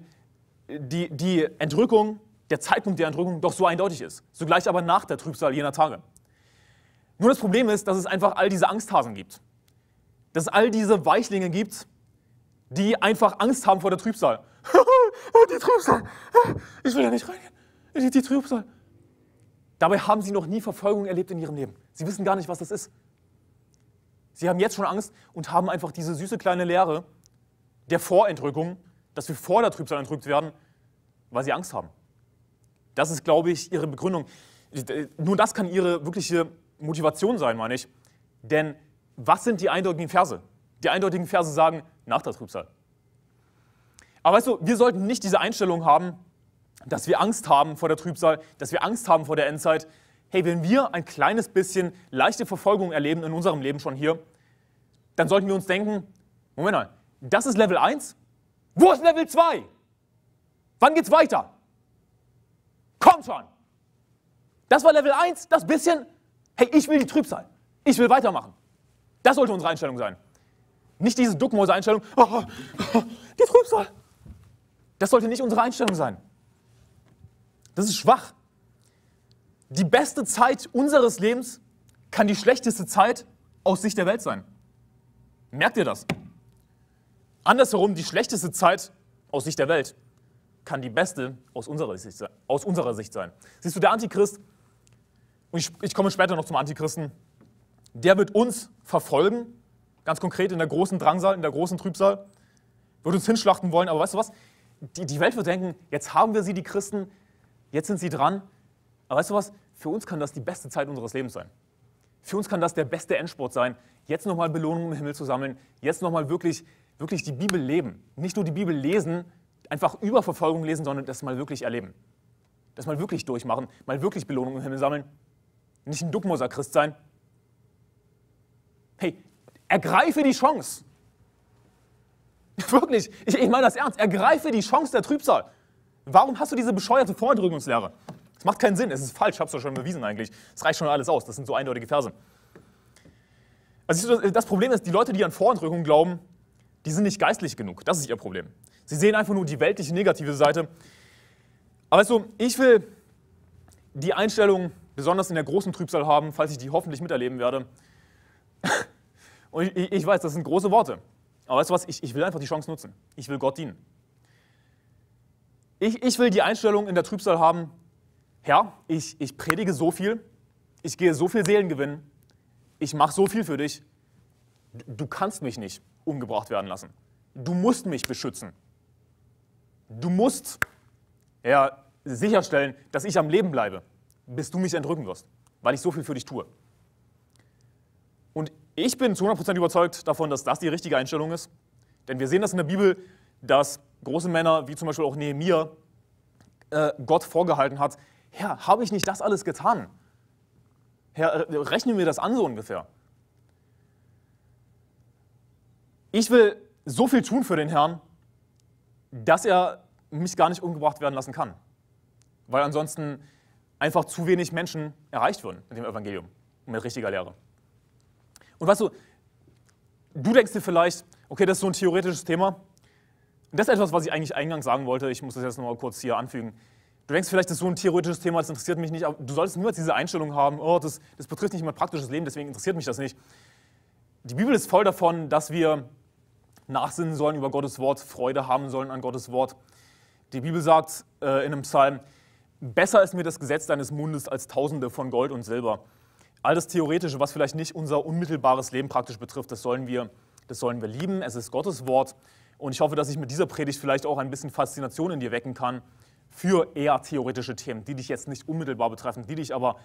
die, die Entrückung der Zeitpunkt der Entrückung doch so eindeutig ist, sogleich aber nach der Trübsal jener Tage. Nur das Problem ist, dass es einfach all diese Angsthasen gibt. Dass es all diese Weichlinge gibt, die einfach Angst haben vor der Trübsal. Oh, die Trübsal! Ich will da nicht reingehen. Die, die Trübsal. Dabei haben sie noch nie Verfolgung erlebt in ihrem Leben. Sie wissen gar nicht, was das ist. Sie haben jetzt schon Angst und haben einfach diese süße kleine Lehre der Vorentrückung, dass wir vor der Trübsal entrückt werden, weil sie Angst haben. Das ist, glaube ich, ihre Begründung. Äh, nur das kann ihre wirkliche Motivation sein, meine ich. Denn was sind die eindeutigen Verse? Die eindeutigen Verse sagen, nach der Trübsal. Aber weißt du, wir sollten nicht diese Einstellung haben, dass wir Angst haben vor der Trübsal, dass wir Angst haben vor der Endzeit. Hey, wenn wir ein kleines bisschen leichte Verfolgung erleben in unserem Leben schon hier, dann sollten wir uns denken, Moment mal, das ist Level 1, wo ist Level 2? Wann geht's weiter? Komm schon! Das war Level 1, das bisschen, hey, ich will die Trübsal. Ich will weitermachen. Das sollte unsere Einstellung sein. Nicht diese duckmose Einstellung, oh, oh, oh, die Trübsal. Das sollte nicht unsere Einstellung sein. Das ist schwach. Die beste Zeit unseres Lebens kann die schlechteste Zeit aus Sicht der Welt sein. Merkt ihr das? Andersherum die schlechteste Zeit aus Sicht der Welt kann die beste aus unserer Sicht, aus unserer Sicht sein. Siehst du, der Antichrist, und ich, ich komme später noch zum Antichristen, der wird uns verfolgen, ganz konkret in der großen Drangsal, in der großen Trübsal, wird uns hinschlachten wollen, aber weißt du was? Die, die Welt wird denken, jetzt haben wir sie, die Christen, jetzt sind sie dran. Aber weißt du was? Für uns kann das die beste Zeit unseres Lebens sein. Für uns kann das der beste Endsport sein, jetzt nochmal Belohnungen im Himmel zu sammeln, jetzt nochmal wirklich, wirklich die Bibel leben. Nicht nur die Bibel lesen, einfach über Verfolgung lesen, sondern das mal wirklich erleben. Das mal wirklich durchmachen, mal wirklich Belohnung im Himmel sammeln. Nicht ein duckmoser Christ sein. Hey, ergreife die Chance. Wirklich, ich, ich meine das ernst. Ergreife die Chance der Trübsal. Warum hast du diese bescheuerte Vordrückungslehre? Das macht keinen Sinn, es ist falsch, ich habe es ja schon bewiesen eigentlich. Es reicht schon alles aus, das sind so eindeutige Verse. Also das Problem ist, die Leute, die an Vordrückung glauben, die sind nicht geistlich genug. Das ist ihr Problem. Sie sehen einfach nur die weltliche negative Seite. Aber weißt du, ich will die Einstellung besonders in der großen Trübsal haben, falls ich die hoffentlich miterleben werde. Und ich, ich weiß, das sind große Worte. Aber weißt du was, ich, ich will einfach die Chance nutzen. Ich will Gott dienen. Ich, ich will die Einstellung in der Trübsal haben, Herr, ich, ich predige so viel, ich gehe so viel Seelen gewinnen, ich mache so viel für dich, du kannst mich nicht umgebracht werden lassen. Du musst mich beschützen du musst ja, sicherstellen, dass ich am Leben bleibe, bis du mich entrücken wirst, weil ich so viel für dich tue. Und ich bin zu 100% überzeugt davon, dass das die richtige Einstellung ist. Denn wir sehen das in der Bibel, dass große Männer, wie zum Beispiel auch Nehemiah, äh, Gott vorgehalten hat, Herr, habe ich nicht das alles getan? Herr, äh, rechne mir das an so ungefähr. Ich will so viel tun für den Herrn, dass er mich gar nicht umgebracht werden lassen kann. Weil ansonsten einfach zu wenig Menschen erreicht würden mit dem Evangelium und mit richtiger Lehre. Und weißt du, du denkst dir vielleicht, okay, das ist so ein theoretisches Thema. Und das ist etwas, was ich eigentlich eingangs sagen wollte. Ich muss das jetzt nochmal kurz hier anfügen. Du denkst vielleicht, das ist so ein theoretisches Thema, das interessiert mich nicht. Aber du solltest niemals diese Einstellung haben, oh, das, das betrifft nicht mein praktisches Leben, deswegen interessiert mich das nicht. Die Bibel ist voll davon, dass wir nachsinnen sollen über Gottes Wort, Freude haben sollen an Gottes Wort. Die Bibel sagt äh, in einem Psalm, besser ist mir das Gesetz deines Mundes als tausende von Gold und Silber. All das Theoretische, was vielleicht nicht unser unmittelbares Leben praktisch betrifft, das sollen wir, das sollen wir lieben. Es ist Gottes Wort. Und ich hoffe, dass ich mit dieser Predigt vielleicht auch ein bisschen Faszination in dir wecken kann für eher theoretische Themen, die dich jetzt nicht unmittelbar betreffen, die dich aber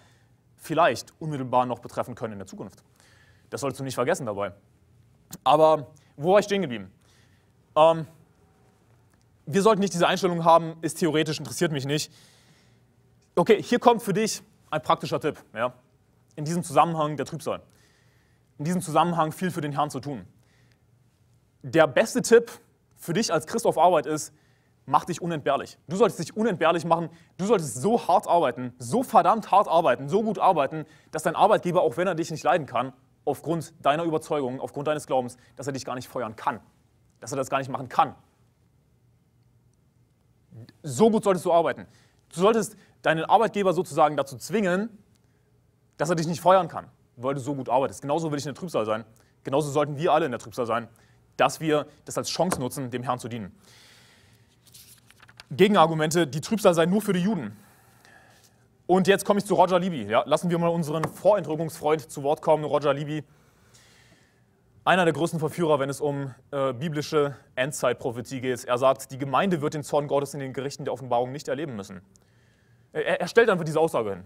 vielleicht unmittelbar noch betreffen können in der Zukunft. Das sollst du nicht vergessen dabei. Aber wo war ich stehen geblieben? Ähm, wir sollten nicht diese Einstellung haben, ist theoretisch, interessiert mich nicht. Okay, hier kommt für dich ein praktischer Tipp. Ja? In diesem Zusammenhang der Trübsal. In diesem Zusammenhang viel für den Herrn zu tun. Der beste Tipp für dich als Christ auf Arbeit ist, mach dich unentbehrlich. Du solltest dich unentbehrlich machen. Du solltest so hart arbeiten, so verdammt hart arbeiten, so gut arbeiten, dass dein Arbeitgeber, auch wenn er dich nicht leiden kann, aufgrund deiner Überzeugung, aufgrund deines Glaubens, dass er dich gar nicht feuern kann, dass er das gar nicht machen kann. So gut solltest du arbeiten. Du solltest deinen Arbeitgeber sozusagen dazu zwingen, dass er dich nicht feuern kann, weil du so gut arbeitest. Genauso will ich in der Trübsal sein. Genauso sollten wir alle in der Trübsal sein, dass wir das als Chance nutzen, dem Herrn zu dienen. Gegenargumente, die Trübsal sei nur für die Juden. Und jetzt komme ich zu Roger Libby. Ja, lassen wir mal unseren Vorentrückungsfreund zu Wort kommen, Roger Libby. Einer der größten Verführer, wenn es um äh, biblische Endzeitprophetie geht. Er sagt, die Gemeinde wird den Zorn Gottes in den Gerichten der Offenbarung nicht erleben müssen. Er, er stellt einfach diese Aussage hin.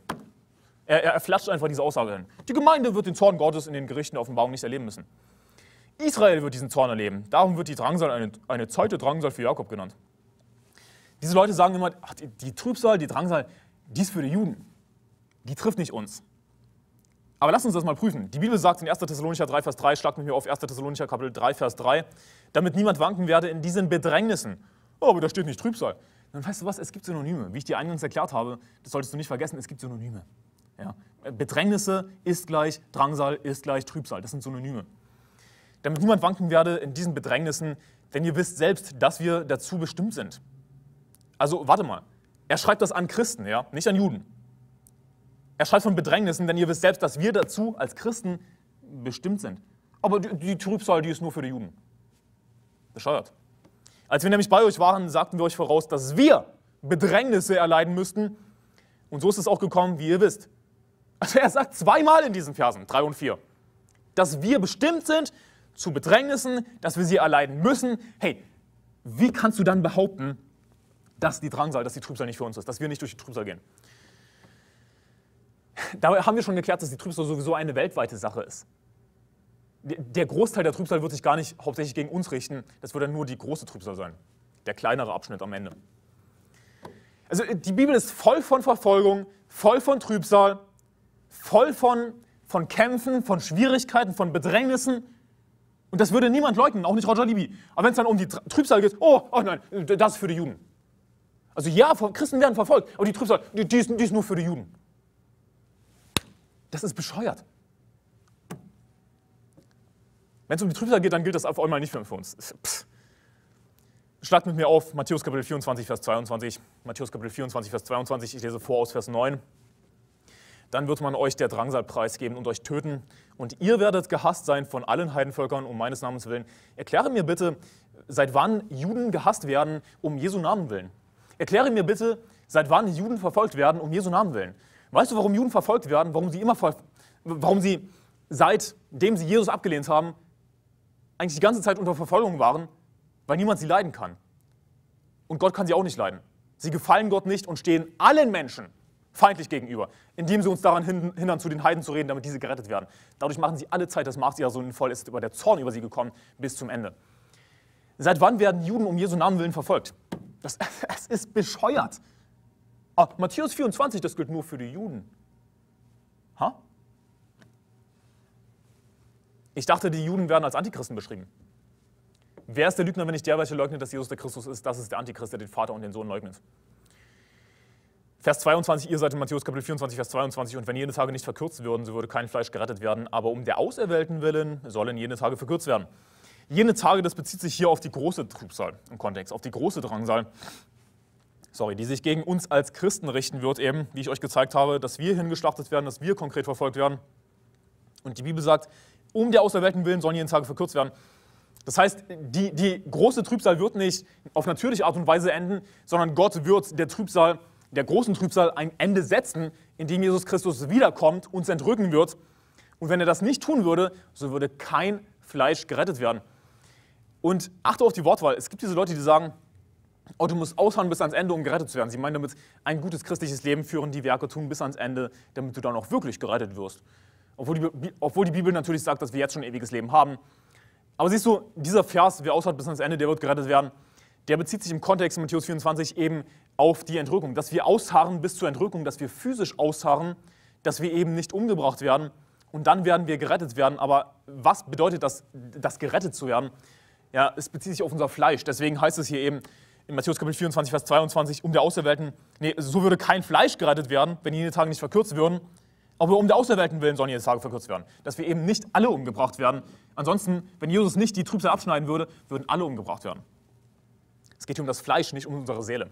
Er, er, er flatscht einfach diese Aussage hin. Die Gemeinde wird den Zorn Gottes in den Gerichten der Offenbarung nicht erleben müssen. Israel wird diesen Zorn erleben. Darum wird die Drangsal eine, eine zweite Drangsal für Jakob genannt. Diese Leute sagen immer, ach, die, die Trübsal, die Drangsal, die ist für die Juden. Die trifft nicht uns. Aber lass uns das mal prüfen. Die Bibel sagt in 1. Thessalonicher 3, Vers 3, schlagt mit mir auf 1. Thessalonicher Kapitel 3, Vers 3, damit niemand wanken werde in diesen Bedrängnissen. Oh, aber da steht nicht Trübsal. Dann weißt du was, es gibt Synonyme. Wie ich dir eingangs erklärt habe, das solltest du nicht vergessen, es gibt Synonyme. Ja? Bedrängnisse ist gleich Drangsal, ist gleich Trübsal. Das sind Synonyme. Damit niemand wanken werde in diesen Bedrängnissen, denn ihr wisst selbst, dass wir dazu bestimmt sind. Also warte mal, er schreibt das an Christen, ja, nicht an Juden. Er schreibt von Bedrängnissen, denn ihr wisst selbst, dass wir dazu als Christen bestimmt sind. Aber die, die Trübsal, die ist nur für die Juden. Bescheuert. Als wir nämlich bei euch waren, sagten wir euch voraus, dass wir Bedrängnisse erleiden müssten. Und so ist es auch gekommen, wie ihr wisst. Also er sagt zweimal in diesen Versen, drei und vier, dass wir bestimmt sind zu Bedrängnissen, dass wir sie erleiden müssen. Hey, wie kannst du dann behaupten, dass die Drangsal, dass die Trübsal nicht für uns ist, dass wir nicht durch die Trübsal gehen. Dabei haben wir schon geklärt, dass die Trübsal sowieso eine weltweite Sache ist. Der Großteil der Trübsal wird sich gar nicht hauptsächlich gegen uns richten, das wird dann nur die große Trübsal sein, der kleinere Abschnitt am Ende. Also die Bibel ist voll von Verfolgung, voll von Trübsal, voll von, von Kämpfen, von Schwierigkeiten, von Bedrängnissen. Und das würde niemand leugnen, auch nicht Roger Libby. Aber wenn es dann um die Trübsal geht, oh, oh nein, das ist für die Juden. Also ja, Christen werden verfolgt, aber die Trübsal, die, die, ist, die ist nur für die Juden. Das ist bescheuert. Wenn es um die Trübsal geht, dann gilt das auf einmal nicht mehr für uns. Psst. Schlagt mit mir auf Matthäus Kapitel 24, Vers 22. Matthäus Kapitel 24, Vers 22, ich lese vor aus Vers 9. Dann wird man euch der Drangsal preisgeben und euch töten. Und ihr werdet gehasst sein von allen Heidenvölkern um meines Namens willen. Erkläre mir bitte, seit wann Juden gehasst werden um Jesu Namen willen. Erkläre mir bitte, seit wann Juden verfolgt werden, um Jesu Namen willen. Weißt du, warum Juden verfolgt werden, warum sie immer, warum sie seitdem sie Jesus abgelehnt haben, eigentlich die ganze Zeit unter Verfolgung waren, weil niemand sie leiden kann. Und Gott kann sie auch nicht leiden. Sie gefallen Gott nicht und stehen allen Menschen feindlich gegenüber, indem sie uns daran hindern, zu den Heiden zu reden, damit diese gerettet werden. Dadurch machen sie alle Zeit das Maß ihrer Sünden voll, ist über der Zorn über sie gekommen bis zum Ende. Seit wann werden Juden um Jesu Namen willen verfolgt? Das, das ist bescheuert. Ah, Matthäus 24, das gilt nur für die Juden. Ha? Ich dachte, die Juden werden als Antichristen beschrieben. Wer ist der Lügner, wenn nicht der, welcher leugnet, dass Jesus der Christus ist? Das ist der Antichrist, der den Vater und den Sohn leugnet. Vers 22, ihr seid in Matthäus Kapitel 24, Vers 22, und wenn jene Tage nicht verkürzt würden, so würde kein Fleisch gerettet werden, aber um der Auserwählten willen sollen jene Tage verkürzt werden. Jene Tage, das bezieht sich hier auf die große Trübsal im Kontext, auf die große Drangsal, sorry, die sich gegen uns als Christen richten wird, eben, wie ich euch gezeigt habe, dass wir hingeschlachtet werden, dass wir konkret verfolgt werden. Und die Bibel sagt, um der Auserwählten willen sollen jene Tage verkürzt werden. Das heißt, die, die große Trübsal wird nicht auf natürliche Art und Weise enden, sondern Gott wird der Trübsal, der großen Trübsal ein Ende setzen, indem Jesus Christus wiederkommt, uns entrücken wird. Und wenn er das nicht tun würde, so würde kein Fleisch gerettet werden. Und achte auf die Wortwahl. Es gibt diese Leute, die sagen, Oh, du musst ausharren bis ans Ende, um gerettet zu werden. Sie meinen damit ein gutes christliches Leben führen, die Werke tun bis ans Ende, damit du dann auch wirklich gerettet wirst. Obwohl die, obwohl die Bibel natürlich sagt, dass wir jetzt schon ein ewiges Leben haben. Aber siehst du, dieser Vers, wer ausharrt bis ans Ende, der wird gerettet werden, der bezieht sich im Kontext mit Matthäus 24 eben auf die Entrückung. Dass wir ausharren bis zur Entrückung, dass wir physisch ausharren, dass wir eben nicht umgebracht werden und dann werden wir gerettet werden. Aber was bedeutet das, das gerettet zu werden? Ja, es bezieht sich auf unser Fleisch. Deswegen heißt es hier eben in Matthäus Kapitel 24, Vers 22, um der Auserwählten, nee, so würde kein Fleisch gerettet werden, wenn jene Tage nicht verkürzt würden. Aber um der Auserwählten willen sollen jene Tage verkürzt werden. Dass wir eben nicht alle umgebracht werden. Ansonsten, wenn Jesus nicht die Trübsal abschneiden würde, würden alle umgebracht werden. Es geht hier um das Fleisch, nicht um unsere Seele.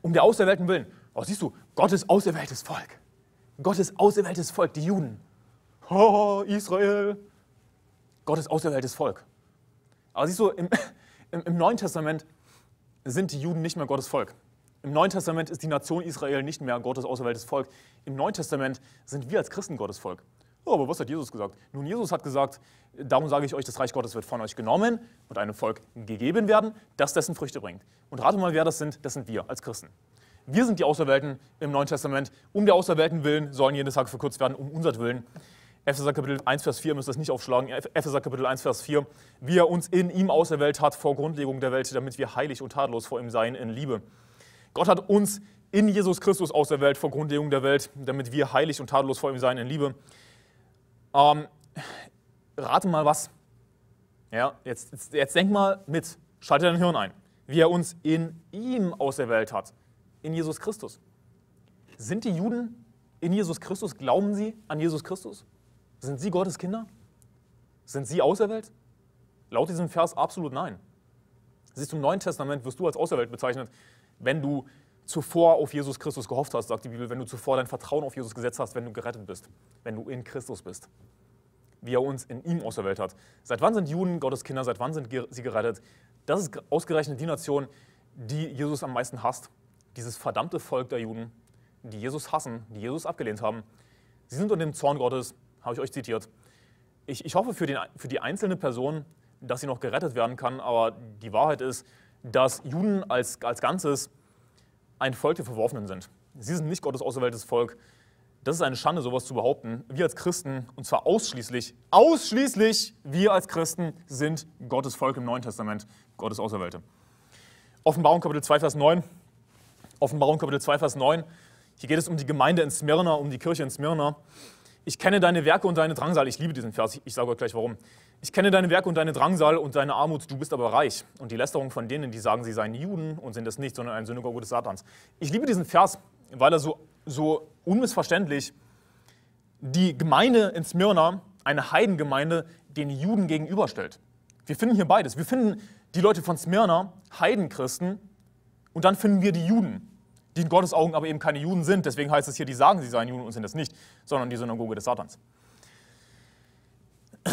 Um der Auserwählten willen. Oh, siehst du, Gottes auserwähltes Volk. Gottes auserwähltes Volk, die Juden. Oh, Israel. Gottes auserwähltes Volk. Aber siehst du, im, im, im Neuen Testament sind die Juden nicht mehr Gottes Volk. Im Neuen Testament ist die Nation Israel nicht mehr Gottes auserwähltes Volk. Im Neuen Testament sind wir als Christen Gottes Volk. Oh, aber was hat Jesus gesagt? Nun, Jesus hat gesagt, darum sage ich euch, das Reich Gottes wird von euch genommen und einem Volk gegeben werden, das dessen Früchte bringt. Und rate mal, wer das sind, das sind wir als Christen. Wir sind die Auserwählten im Neuen Testament. Um der Auserwählten willen sollen jeden Tag verkürzt werden, um unser Willen. Epheser Kapitel 1, Vers 4, müsst ihr das nicht aufschlagen, Epheser Kapitel 1, Vers 4, wie er uns in ihm auserwählt hat vor Grundlegung der Welt, damit wir heilig und tadellos vor ihm seien in Liebe. Gott hat uns in Jesus Christus auserwählt vor Grundlegung der Welt, damit wir heilig und tadellos vor ihm seien in Liebe. Ähm, rate mal was. Ja, jetzt, jetzt, jetzt denk mal mit, schalte dein Hirn ein. Wie er uns in ihm auserwählt hat, in Jesus Christus. Sind die Juden in Jesus Christus? Glauben sie an Jesus Christus? Sind sie Gottes Kinder? Sind sie auserwählt? Laut diesem Vers absolut nein. Siehst du, im Neuen Testament wirst du als auserwählt bezeichnet, wenn du zuvor auf Jesus Christus gehofft hast, sagt die Bibel, wenn du zuvor dein Vertrauen auf Jesus gesetzt hast, wenn du gerettet bist, wenn du in Christus bist, wie er uns in ihm auserwählt hat. Seit wann sind Juden Gottes Kinder, seit wann sind sie gerettet? Das ist ausgerechnet die Nation, die Jesus am meisten hasst. Dieses verdammte Volk der Juden, die Jesus hassen, die Jesus abgelehnt haben. Sie sind unter dem Zorn Gottes, habe ich euch zitiert. Ich, ich hoffe für, den, für die einzelne Person, dass sie noch gerettet werden kann, aber die Wahrheit ist, dass Juden als, als Ganzes ein Volk der Verworfenen sind. Sie sind nicht Gottes auserwähltes Volk. Das ist eine Schande, sowas zu behaupten. Wir als Christen, und zwar ausschließlich, ausschließlich wir als Christen sind Gottes Volk im Neuen Testament, Gottes Auserwählte. Offenbarung Kapitel 2, Vers 9. Offenbarung Kapitel 2, Vers 9. Hier geht es um die Gemeinde in Smyrna, um die Kirche in Smyrna ich kenne deine Werke und deine Drangsal. Ich liebe diesen Vers, ich sage euch gleich warum. Ich kenne deine Werke und deine Drangsal und deine Armut, du bist aber reich. Und die Lästerung von denen, die sagen, sie seien Juden und sind es nicht, sondern ein Synagoge des Satans. Ich liebe diesen Vers, weil er so, so unmissverständlich die Gemeinde in Smyrna, eine Heidengemeinde, den Juden gegenüberstellt. Wir finden hier beides. Wir finden die Leute von Smyrna, Heidenchristen, und dann finden wir die Juden, die in Gottes Augen aber eben keine Juden sind. Deswegen heißt es hier, die sagen, sie seien Juden und sind es nicht, sondern die Synagoge des Satans.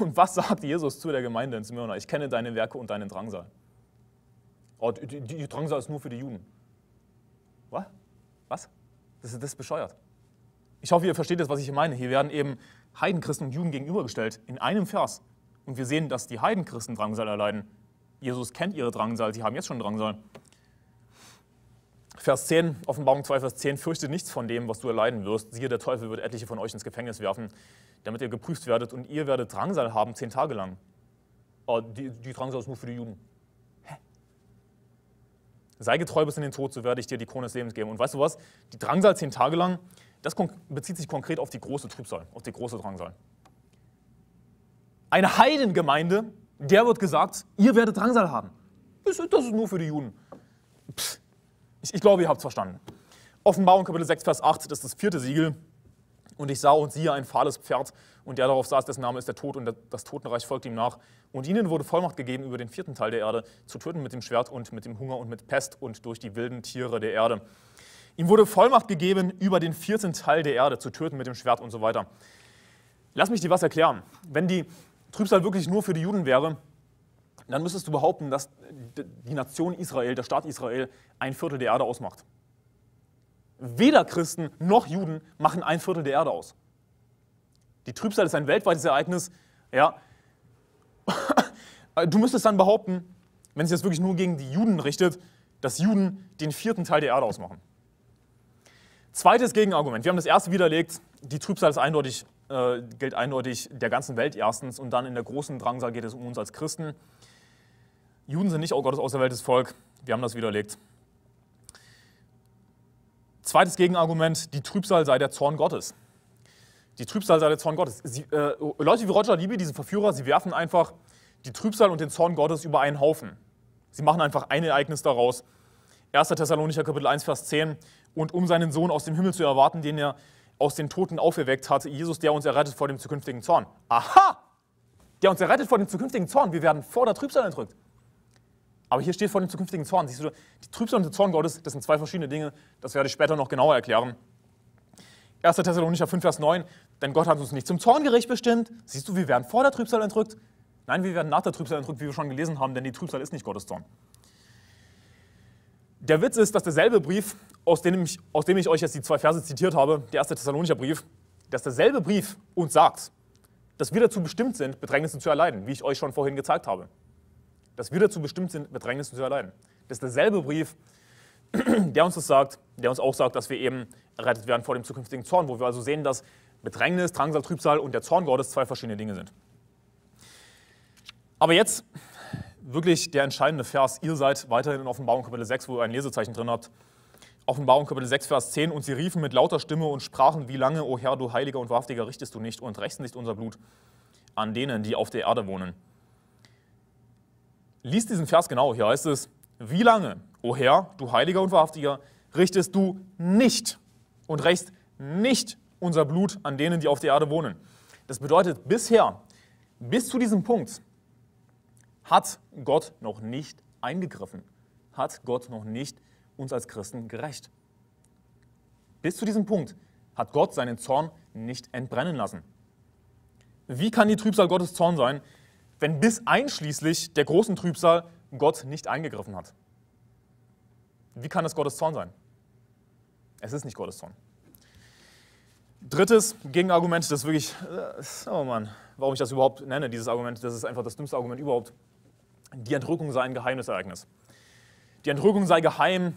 Und was sagt Jesus zu der Gemeinde in Smyrna? Ich kenne deine Werke und deinen Drangsal. Oh, die, die, die Drangsal ist nur für die Juden. Was? Was? Das, das ist bescheuert. Ich hoffe, ihr versteht das, was ich hier meine. Hier werden eben Heidenchristen und Juden gegenübergestellt in einem Vers. Und wir sehen, dass die Heidenchristen Drangsal erleiden. Jesus kennt ihre Drangsal, sie haben jetzt schon Drangsal. Vers 10, Offenbarung 2, Vers 10, fürchte nichts von dem, was du erleiden wirst. Siehe, der Teufel wird etliche von euch ins Gefängnis werfen, damit ihr geprüft werdet und ihr werdet Drangsal haben, zehn Tage lang. Oh, die, die Drangsal ist nur für die Juden. Hä? Sei getreu bis in den Tod, so werde ich dir die Krone des Lebens geben. Und weißt du was? Die Drangsal zehn Tage lang, das bezieht sich konkret auf die große Trübsal, auf die große Drangsal. Eine Heidengemeinde, der wird gesagt, ihr werdet Drangsal haben. Das, das ist nur für die Juden. Pff ich, ich glaube, ihr habt es verstanden. Offenbarung Kapitel 6, Vers 8, das ist das vierte Siegel. Und ich sah und siehe ein fahles Pferd, und der darauf saß, dessen Name ist der Tod, und das Totenreich folgt ihm nach. Und ihnen wurde Vollmacht gegeben, über den vierten Teil der Erde zu töten mit dem Schwert und mit dem Hunger und mit Pest und durch die wilden Tiere der Erde. Ihm wurde Vollmacht gegeben, über den vierten Teil der Erde zu töten mit dem Schwert und so weiter. Lass mich dir was erklären. Wenn die Trübsal wirklich nur für die Juden wäre, dann müsstest du behaupten, dass die Nation Israel, der Staat Israel, ein Viertel der Erde ausmacht. Weder Christen noch Juden machen ein Viertel der Erde aus. Die Trübsal ist ein weltweites Ereignis. Ja. Du müsstest dann behaupten, wenn es jetzt wirklich nur gegen die Juden richtet, dass Juden den vierten Teil der Erde ausmachen. Zweites Gegenargument. Wir haben das erste widerlegt. Die Trübsal ist eindeutig, äh, gilt eindeutig der ganzen Welt erstens und dann in der großen Drangsal geht es um uns als Christen. Juden sind nicht auch oh Gottes auserwähltes Volk. Wir haben das widerlegt. Zweites Gegenargument, die Trübsal sei der Zorn Gottes. Die Trübsal sei der Zorn Gottes. Sie, äh, Leute wie Roger Liebe, diese Verführer, sie werfen einfach die Trübsal und den Zorn Gottes über einen Haufen. Sie machen einfach ein Ereignis daraus. 1. Thessalonicher Kapitel 1, Vers 10. Und um seinen Sohn aus dem Himmel zu erwarten, den er aus den Toten auferweckt hat, Jesus, der uns errettet vor dem zukünftigen Zorn. Aha! Der uns errettet vor dem zukünftigen Zorn. Wir werden vor der Trübsal entrückt. Aber hier steht vor dem zukünftigen Zorn. Siehst du, die Trübsal und der Zorn Gottes, das sind zwei verschiedene Dinge. Das werde ich später noch genauer erklären. 1. Thessalonicher 5, Vers 9. Denn Gott hat uns nicht zum Zorngericht bestimmt. Siehst du, wir werden vor der Trübsal entrückt. Nein, wir werden nach der Trübsal entrückt, wie wir schon gelesen haben, denn die Trübsal ist nicht Gottes Zorn. Der Witz ist, dass derselbe Brief, aus dem ich, aus dem ich euch jetzt die zwei Verse zitiert habe, der 1. Thessalonicher Brief, dass derselbe Brief uns sagt, dass wir dazu bestimmt sind, Bedrängnisse zu erleiden, wie ich euch schon vorhin gezeigt habe dass wir dazu bestimmt sind, Bedrängnissen zu erleiden. Das ist derselbe Brief, der uns das sagt, der uns auch sagt, dass wir eben errettet werden vor dem zukünftigen Zorn, wo wir also sehen, dass Bedrängnis, Drangsal, Trübsal und der Zorn Gottes zwei verschiedene Dinge sind. Aber jetzt wirklich der entscheidende Vers. Ihr seid weiterhin in Offenbarung Kapitel 6, wo ihr ein Lesezeichen drin habt. Offenbarung Kapitel 6, Vers 10. Und sie riefen mit lauter Stimme und sprachen, wie lange, o Herr, du Heiliger und Wahrhaftiger, richtest du nicht und rächst nicht unser Blut an denen, die auf der Erde wohnen. Lies diesen Vers genau. Hier heißt es, wie lange, o Herr, du Heiliger und Wahrhaftiger, richtest du nicht und rächst nicht unser Blut an denen, die auf der Erde wohnen. Das bedeutet, bisher, bis zu diesem Punkt, hat Gott noch nicht eingegriffen, hat Gott noch nicht uns als Christen gerecht. Bis zu diesem Punkt hat Gott seinen Zorn nicht entbrennen lassen. Wie kann die Trübsal Gottes Zorn sein, wenn bis einschließlich der großen Trübsal Gott nicht eingegriffen hat. Wie kann es Gottes Zorn sein? Es ist nicht Gottes Zorn. Drittes Gegenargument, das wirklich, äh, oh Mann, warum ich das überhaupt nenne, dieses Argument, das ist einfach das dümmste Argument überhaupt. Die Entrückung sei ein geheimes Ereignis. Die Entrückung sei geheim.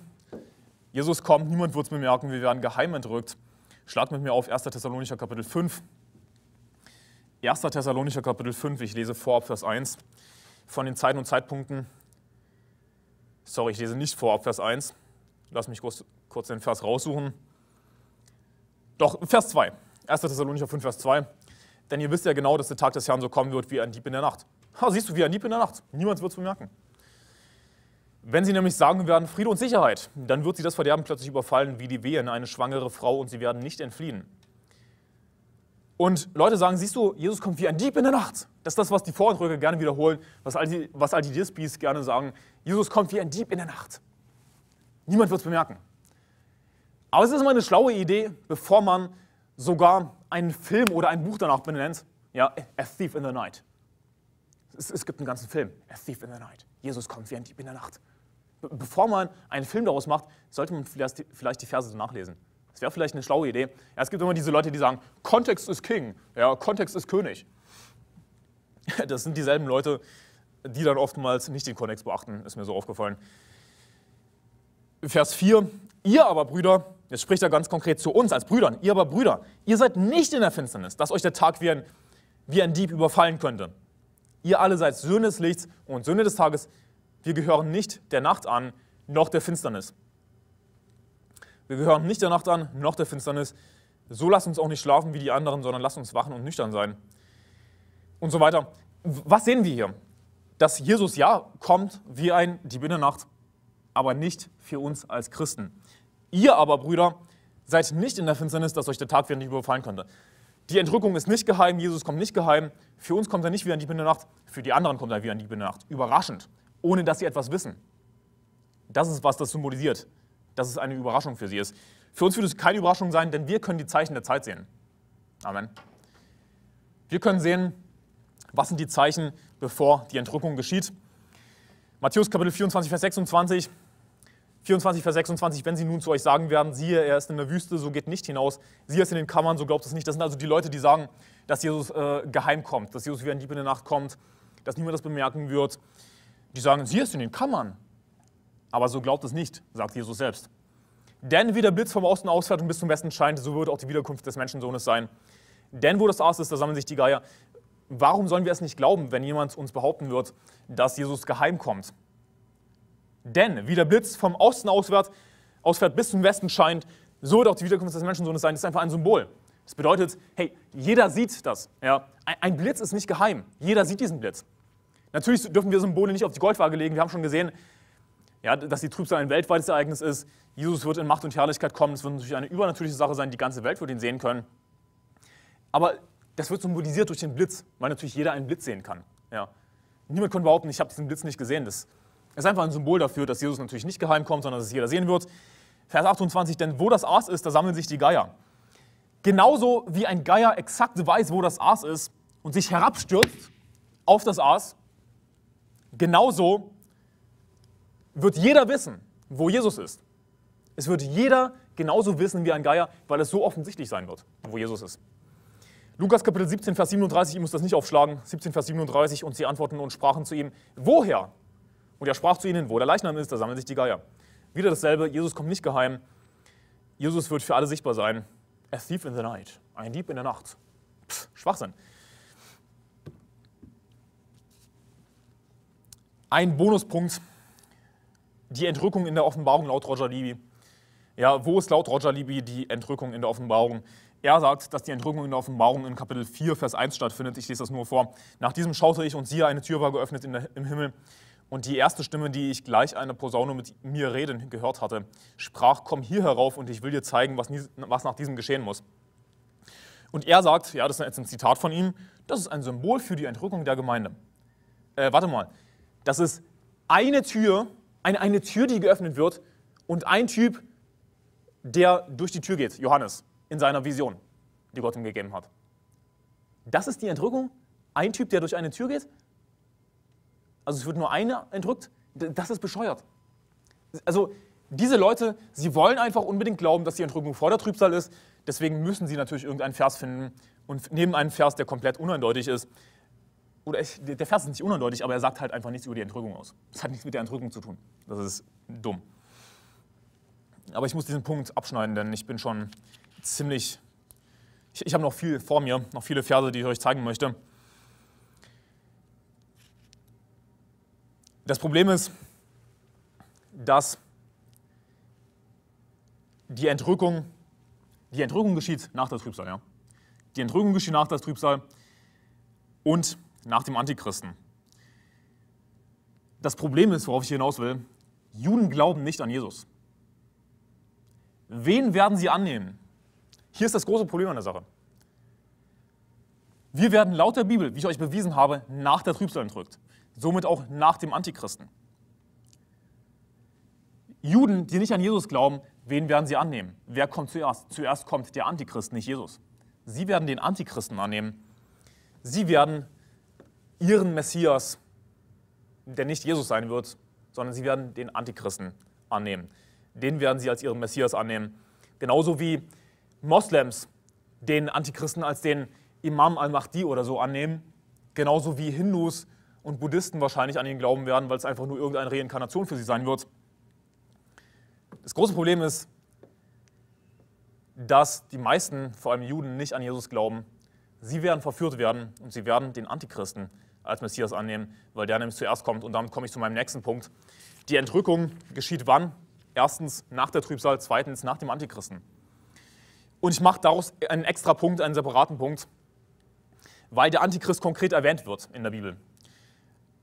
Jesus kommt, niemand wird es bemerken, wir werden geheim entrückt. Schlag mit mir auf 1. Thessalonicher Kapitel 5, 1. Thessalonicher Kapitel 5, ich lese vor ab Vers 1 von den Zeiten und Zeitpunkten. Sorry, ich lese nicht vor ab Vers 1. Lass mich kurz, kurz den Vers raussuchen. Doch, Vers 2. 1. Thessalonicher 5, Vers 2. Denn ihr wisst ja genau, dass der Tag des Herrn so kommen wird wie ein Dieb in der Nacht. Ha, siehst du, wie ein Dieb in der Nacht. Niemand wird es bemerken. Wenn sie nämlich sagen werden, Friede und Sicherheit, dann wird sie das Verderben plötzlich überfallen wie die Wehen, eine schwangere Frau, und sie werden nicht entfliehen. Und Leute sagen, siehst du, Jesus kommt wie ein Dieb in der Nacht. Das ist das, was die Vortrücker gerne wiederholen, was all die, was all die Dispies gerne sagen. Jesus kommt wie ein Dieb in der Nacht. Niemand wird es bemerken. Aber es ist immer eine schlaue Idee, bevor man sogar einen Film oder ein Buch danach benennt. Ja, A Thief in the Night. Es, es gibt einen ganzen Film, A Thief in the Night. Jesus kommt wie ein Dieb in der Nacht. Bevor man einen Film daraus macht, sollte man vielleicht die, vielleicht die Verse nachlesen. Das wäre vielleicht eine schlaue Idee. Ja, es gibt immer diese Leute, die sagen, Kontext ist King, ja, Kontext ist König. Das sind dieselben Leute, die dann oftmals nicht den Kontext beachten, ist mir so aufgefallen. Vers 4, ihr aber Brüder, jetzt spricht er ganz konkret zu uns als Brüdern, ihr aber Brüder, ihr seid nicht in der Finsternis, dass euch der Tag wie ein, wie ein Dieb überfallen könnte. Ihr alle seid Söhne des Lichts und Söhne des Tages, wir gehören nicht der Nacht an, noch der Finsternis. Wir gehören nicht der Nacht an, noch der Finsternis. So lasst uns auch nicht schlafen wie die anderen, sondern lasst uns wachen und nüchtern sein. Und so weiter. Was sehen wir hier? Dass Jesus ja kommt wie ein Dieb in der Nacht, aber nicht für uns als Christen. Ihr aber, Brüder, seid nicht in der Finsternis, dass euch der Tag wieder nicht überfallen könnte. Die Entrückung ist nicht geheim, Jesus kommt nicht geheim. Für uns kommt er nicht wie ein Dieb in der Nacht, für die anderen kommt er wie ein Dieb in der Nacht. Überraschend, ohne dass sie etwas wissen. Das ist, was das symbolisiert dass es eine Überraschung für sie ist. Für uns würde es keine Überraschung sein, denn wir können die Zeichen der Zeit sehen. Amen. Wir können sehen, was sind die Zeichen, bevor die Entrückung geschieht. Matthäus Kapitel 24, Vers 26. 24, Vers 26, wenn sie nun zu euch sagen werden, siehe, er ist in der Wüste, so geht nicht hinaus, siehe, er ist in den Kammern, so glaubt es nicht. Das sind also die Leute, die sagen, dass Jesus äh, geheim kommt, dass Jesus wie ein Dieb in der Nacht kommt, dass niemand das bemerken wird. Die sagen, siehe, er ist in den Kammern, aber so glaubt es nicht, sagt Jesus selbst. Denn wie der Blitz vom Osten ausfährt und bis zum Westen scheint, so wird auch die Wiederkunft des Menschensohnes sein. Denn wo das Aas ist, da sammeln sich die Geier. Warum sollen wir es nicht glauben, wenn jemand uns behaupten wird, dass Jesus geheim kommt? Denn wie der Blitz vom Osten ausfährt, ausfährt bis zum Westen scheint, so wird auch die Wiederkunft des Menschensohnes sein. Das ist einfach ein Symbol. Das bedeutet, hey, jeder sieht das. Ja? Ein Blitz ist nicht geheim. Jeder sieht diesen Blitz. Natürlich dürfen wir Symbole nicht auf die Goldwaage legen. Wir haben schon gesehen, ja, dass die Trübsal ein weltweites Ereignis ist. Jesus wird in Macht und Herrlichkeit kommen. Es wird natürlich eine übernatürliche Sache sein. Die ganze Welt wird ihn sehen können. Aber das wird symbolisiert durch den Blitz, weil natürlich jeder einen Blitz sehen kann. Ja. Niemand kann behaupten, ich habe diesen Blitz nicht gesehen. Das ist einfach ein Symbol dafür, dass Jesus natürlich nicht geheim kommt, sondern dass es jeder sehen wird. Vers 28, denn wo das Aas ist, da sammeln sich die Geier. Genauso wie ein Geier exakt weiß, wo das Aas ist und sich herabstürzt auf das Aas, genauso wird jeder wissen, wo Jesus ist. Es wird jeder genauso wissen wie ein Geier, weil es so offensichtlich sein wird, wo Jesus ist. Lukas Kapitel 17, Vers 37, ich muss das nicht aufschlagen, 17, Vers 37, und sie antworten und sprachen zu ihm, woher? Und er sprach zu ihnen, wo der Leichnam ist, da sammeln sich die Geier. Wieder dasselbe, Jesus kommt nicht geheim, Jesus wird für alle sichtbar sein. A thief in the night, ein Dieb in der Nacht. Pff, Schwachsinn. Ein Bonuspunkt die Entrückung in der Offenbarung laut Roger Libby. Ja, wo ist laut Roger Libby die Entrückung in der Offenbarung? Er sagt, dass die Entrückung in der Offenbarung in Kapitel 4, Vers 1 stattfindet. Ich lese das nur vor. Nach diesem schaute ich und siehe, eine Tür war geöffnet der, im Himmel. Und die erste Stimme, die ich gleich einer Posaune mit mir reden gehört hatte, sprach, komm hier herauf und ich will dir zeigen, was, was nach diesem geschehen muss. Und er sagt, ja, das ist jetzt ein Zitat von ihm, das ist ein Symbol für die Entrückung der Gemeinde. Äh, warte mal, das ist eine Tür, eine, eine Tür, die geöffnet wird und ein Typ, der durch die Tür geht, Johannes, in seiner Vision, die Gott ihm gegeben hat. Das ist die Entrückung. Ein Typ, der durch eine Tür geht. Also es wird nur einer entrückt. Das ist bescheuert. Also diese Leute, sie wollen einfach unbedingt glauben, dass die Entrückung vor der Trübsal ist. Deswegen müssen sie natürlich irgendeinen Vers finden und nehmen einen Vers, der komplett uneindeutig ist oder ich, der Vers ist nicht unandeutig, aber er sagt halt einfach nichts über die Entrückung aus. Das hat nichts mit der Entrückung zu tun. Das ist dumm. Aber ich muss diesen Punkt abschneiden, denn ich bin schon ziemlich. Ich, ich habe noch viel vor mir, noch viele Verse, die ich euch zeigen möchte. Das Problem ist, dass die Entrückung, die Entrückung geschieht nach der Trübsal, ja. Die Entrückung geschieht nach der Trübsal und nach dem Antichristen. Das Problem ist, worauf ich hinaus will, Juden glauben nicht an Jesus. Wen werden sie annehmen? Hier ist das große Problem an der Sache. Wir werden laut der Bibel, wie ich euch bewiesen habe, nach der Trübsal entrückt. Somit auch nach dem Antichristen. Juden, die nicht an Jesus glauben, wen werden sie annehmen? Wer kommt zuerst? Zuerst kommt der Antichrist, nicht Jesus. Sie werden den Antichristen annehmen. Sie werden ihren Messias, der nicht Jesus sein wird, sondern sie werden den Antichristen annehmen. Den werden sie als ihren Messias annehmen. Genauso wie Moslems den Antichristen als den Imam al-Mahdi oder so annehmen. Genauso wie Hindus und Buddhisten wahrscheinlich an ihn glauben werden, weil es einfach nur irgendeine Reinkarnation für sie sein wird. Das große Problem ist, dass die meisten, vor allem Juden, nicht an Jesus glauben. Sie werden verführt werden und sie werden den Antichristen annehmen als Messias annehmen, weil der nämlich zuerst kommt. Und damit komme ich zu meinem nächsten Punkt. Die Entrückung geschieht wann? Erstens nach der Trübsal, zweitens nach dem Antichristen. Und ich mache daraus einen extra Punkt, einen separaten Punkt, weil der Antichrist konkret erwähnt wird in der Bibel.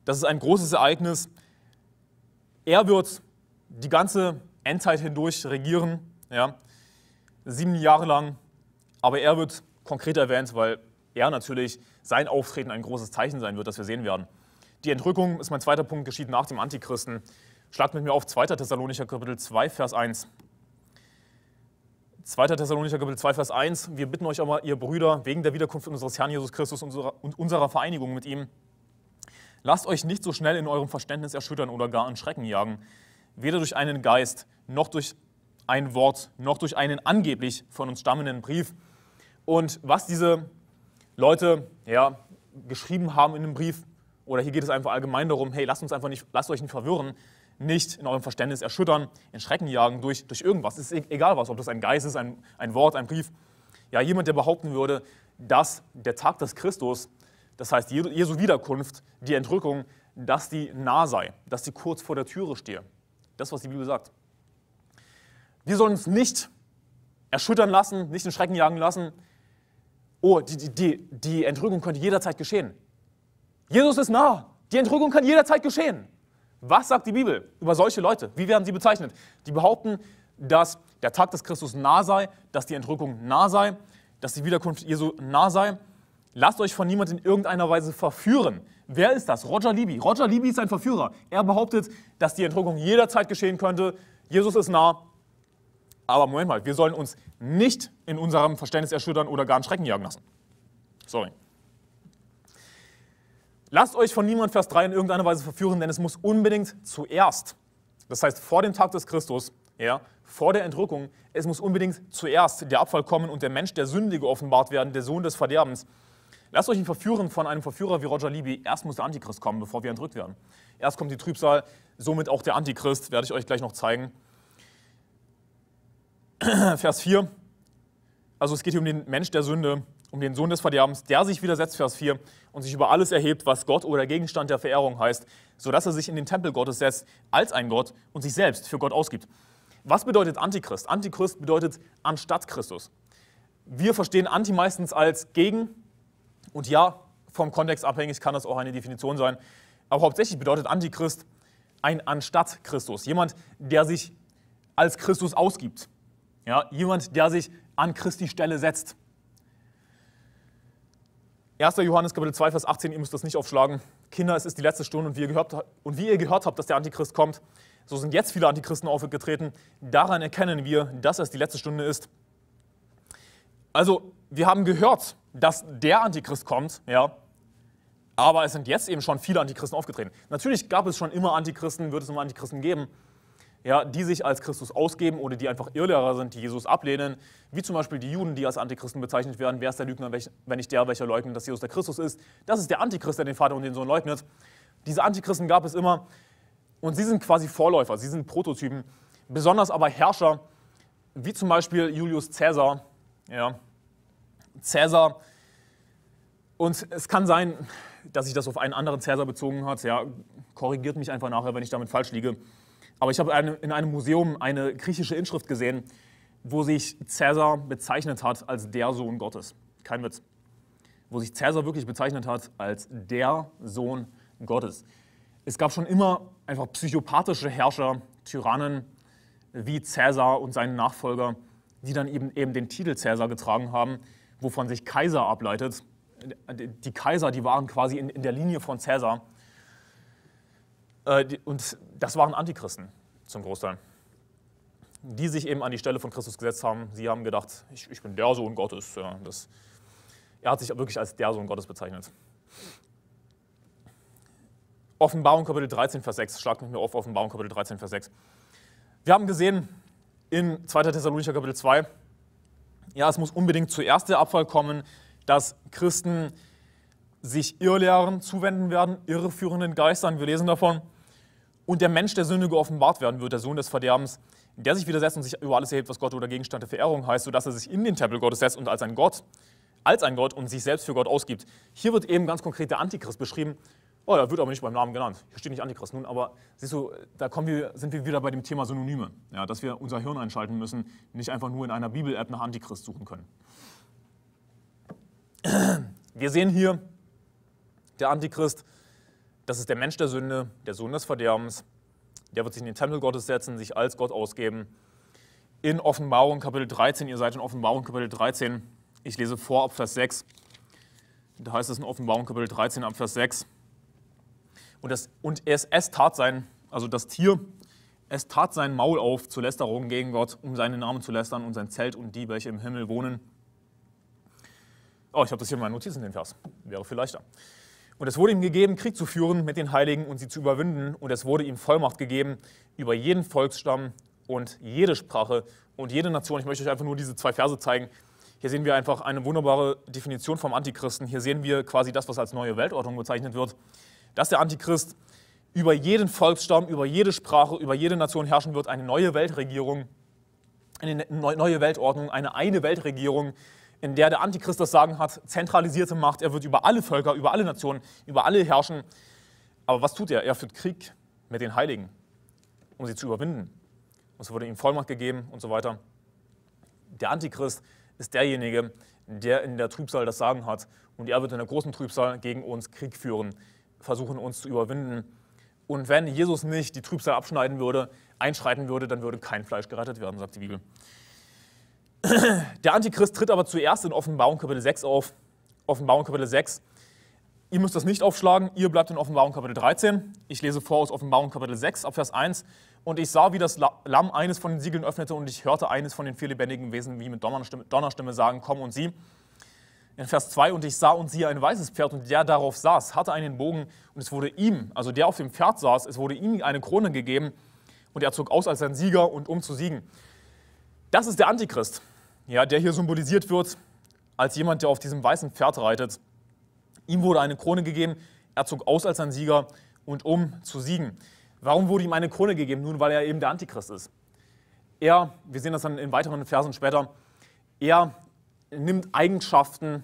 Das ist ein großes Ereignis. Er wird die ganze Endzeit hindurch regieren, ja, sieben Jahre lang, aber er wird konkret erwähnt, weil er natürlich sein Auftreten ein großes Zeichen sein wird, das wir sehen werden. Die Entrückung ist mein zweiter Punkt, geschieht nach dem Antichristen. Schlagt mit mir auf 2. Thessalonicher Kapitel 2, Vers 1. 2. Thessalonicher Kapitel 2, Vers 1. Wir bitten euch aber, ihr Brüder, wegen der Wiederkunft unseres Herrn Jesus Christus und unserer Vereinigung mit ihm, lasst euch nicht so schnell in eurem Verständnis erschüttern oder gar in Schrecken jagen, weder durch einen Geist, noch durch ein Wort, noch durch einen angeblich von uns stammenden Brief. Und was diese Leute ja, geschrieben haben in einem Brief, oder hier geht es einfach allgemein darum, hey, lasst uns einfach nicht, lasst euch nicht verwirren, nicht in eurem Verständnis erschüttern, in Schrecken jagen durch, durch irgendwas. Es ist e-, egal was, ob das ein Geist ist, ein, ein Wort, ein Brief. Ja, jemand, der behaupten würde, dass der Tag des Christus, das heißt Jesu Wiederkunft, die Entrückung, dass die nah sei, dass die kurz vor der Türe stehe. Das, was die Bibel sagt. Wir sollen uns nicht erschüttern lassen, nicht in Schrecken jagen lassen, Oh, die, die, die, Entrückung könnte jederzeit geschehen. Jesus ist nah. Die Entrückung kann jederzeit geschehen. Was sagt die Bibel über solche Leute? Wie werden sie bezeichnet? Die behaupten, dass der Tag des Christus nah sei, dass die Entrückung nah sei, dass die Wiederkunft Jesu nah sei. Lasst euch von niemandem in irgendeiner Weise verführen. Wer ist das? Roger Libby. Roger Libby ist ein Verführer. Er behauptet, dass die Entrückung jederzeit geschehen könnte. Jesus ist nah, aber Moment mal, wir sollen uns nicht in unserem Verständnis erschüttern oder gar einen Schrecken jagen lassen. Sorry. Lasst euch von niemand Vers 3 in irgendeiner Weise verführen, denn es muss unbedingt zuerst, das heißt vor dem Tag des Christus, ja, vor der Entrückung, es muss unbedingt zuerst der Abfall kommen und der Mensch der Sündige offenbart werden, der Sohn des Verderbens. Lasst euch ihn verführen von einem Verführer wie Roger Libby. Erst muss der Antichrist kommen, bevor wir entrückt werden. Erst kommt die Trübsal, somit auch der Antichrist, werde ich euch gleich noch zeigen. Vers 4. Also es geht hier um den Mensch der Sünde, um den Sohn des Verderbens, der sich widersetzt, Vers 4, und sich über alles erhebt, was Gott oder Gegenstand der Verehrung heißt, sodass er sich in den Tempel Gottes setzt als ein Gott und sich selbst für Gott ausgibt. Was bedeutet Antichrist? Antichrist bedeutet anstatt Christus. Wir verstehen Anti meistens als gegen und ja, vom Kontext abhängig kann das auch eine Definition sein. Aber hauptsächlich bedeutet Antichrist ein anstatt Christus, jemand, der sich als Christus ausgibt, ja, jemand, der sich an Christi Stelle setzt. 1. Johannes Kapitel 2, Vers 18, ihr müsst das nicht aufschlagen. Kinder, es ist die letzte Stunde und wie, ihr gehört, und wie ihr gehört habt, dass der Antichrist kommt, so sind jetzt viele Antichristen aufgetreten. Daran erkennen wir, dass es die letzte Stunde ist. Also, wir haben gehört, dass der Antichrist kommt, ja, aber es sind jetzt eben schon viele Antichristen aufgetreten. Natürlich gab es schon immer Antichristen, wird es immer Antichristen geben, ja, die sich als Christus ausgeben oder die einfach Irrlehrer sind, die Jesus ablehnen, wie zum Beispiel die Juden, die als Antichristen bezeichnet werden. Wer ist der Lügner, wenn nicht der, welcher leugnet, dass Jesus der Christus ist? Das ist der Antichrist, der den Vater und den Sohn leugnet. Diese Antichristen gab es immer und sie sind quasi Vorläufer, sie sind Prototypen, besonders aber Herrscher, wie zum Beispiel Julius Caesar. Ja, Caesar. Und es kann sein, dass sich das auf einen anderen Caesar bezogen hat. Ja, korrigiert mich einfach nachher, wenn ich damit falsch liege. Aber ich habe in einem Museum eine griechische Inschrift gesehen, wo sich Cäsar bezeichnet hat als der Sohn Gottes. Kein Witz. Wo sich Cäsar wirklich bezeichnet hat als der Sohn Gottes. Es gab schon immer einfach psychopathische Herrscher, Tyrannen wie Cäsar und seinen Nachfolger, die dann eben, eben den Titel Cäsar getragen haben, wovon sich Kaiser ableitet. Die Kaiser, die waren quasi in, in der Linie von Cäsar. Äh, und das waren Antichristen zum Großteil, die sich eben an die Stelle von Christus gesetzt haben. Sie haben gedacht, ich, ich bin der Sohn Gottes. Ja, das, er hat sich wirklich als der Sohn Gottes bezeichnet. Offenbarung Kapitel 13, Vers 6. Schlag mit mir auf Offenbarung Kapitel 13, Vers 6. Wir haben gesehen in 2. Thessalonicher Kapitel 2, ja, es muss unbedingt zuerst der Abfall kommen, dass Christen sich Irrlehren zuwenden werden, irreführenden Geistern. Wir lesen davon und der Mensch der Sünde geoffenbart werden wird, der Sohn des Verderbens, der sich widersetzt und sich über alles erhebt, was Gott oder Gegenstand der Verehrung heißt, sodass er sich in den Tempel Gottes setzt und als ein Gott, als ein Gott und sich selbst für Gott ausgibt. Hier wird eben ganz konkret der Antichrist beschrieben. Oh, er wird aber nicht beim Namen genannt. Hier steht nicht Antichrist. Nun, aber siehst du, da kommen wir, sind wir wieder bei dem Thema Synonyme. Ja, dass wir unser Hirn einschalten müssen, nicht einfach nur in einer Bibel-App nach Antichrist suchen können. Wir sehen hier, der Antichrist das ist der Mensch der Sünde, der Sohn des Verderbens. Der wird sich in den Tempel Gottes setzen, sich als Gott ausgeben. In Offenbarung Kapitel 13, ihr seid in Offenbarung Kapitel 13. Ich lese vor ab Vers 6. Da heißt es in Offenbarung Kapitel 13 ab Vers 6. Und, das, und es, es tat sein, also das Tier, es tat sein Maul auf zur Lästerung gegen Gott, um seinen Namen zu lästern und sein Zelt und die, welche im Himmel wohnen. Oh, ich habe das hier in meinen Notizen, den Vers. Wäre viel leichter. Und es wurde ihm gegeben, Krieg zu führen mit den Heiligen und sie zu überwinden. Und es wurde ihm Vollmacht gegeben über jeden Volksstamm und jede Sprache und jede Nation. Ich möchte euch einfach nur diese zwei Verse zeigen. Hier sehen wir einfach eine wunderbare Definition vom Antichristen. Hier sehen wir quasi das, was als neue Weltordnung bezeichnet wird, dass der Antichrist über jeden Volksstamm, über jede Sprache, über jede Nation herrschen wird, eine neue Weltregierung, eine ne-, neue Weltordnung, eine eine Weltregierung, in der der Antichrist das Sagen hat, zentralisierte Macht, er wird über alle Völker, über alle Nationen, über alle herrschen. Aber was tut er? Er führt Krieg mit den Heiligen, um sie zu überwinden. Und es wurde ihm Vollmacht gegeben und so weiter. Der Antichrist ist derjenige, der in der Trübsal das Sagen hat. Und er wird in der großen Trübsal gegen uns Krieg führen, versuchen uns zu überwinden. Und wenn Jesus nicht die Trübsal abschneiden würde, einschreiten würde, dann würde kein Fleisch gerettet werden, sagt die Bibel. Der Antichrist tritt aber zuerst in Offenbarung Kapitel 6 auf. Offenbarung Kapitel 6. Ihr müsst das nicht aufschlagen, ihr bleibt in Offenbarung Kapitel 13. Ich lese vor aus Offenbarung Kapitel 6 ab Vers 1. Und ich sah, wie das Lamm eines von den Siegeln öffnete und ich hörte eines von den vier lebendigen Wesen wie mit Donnerstimme, Donnerstimme sagen, komm und sieh. In Vers 2, und ich sah und siehe ein weißes Pferd und der darauf saß, hatte einen Bogen und es wurde ihm, also der auf dem Pferd saß, es wurde ihm eine Krone gegeben und er zog aus als sein Sieger und um zu siegen. Das ist der Antichrist ja, der hier symbolisiert wird als jemand, der auf diesem weißen Pferd reitet. Ihm wurde eine Krone gegeben, er zog aus als ein Sieger und um zu siegen. Warum wurde ihm eine Krone gegeben? Nun, weil er eben der Antichrist ist. Er, wir sehen das dann in weiteren Versen später, er nimmt Eigenschaften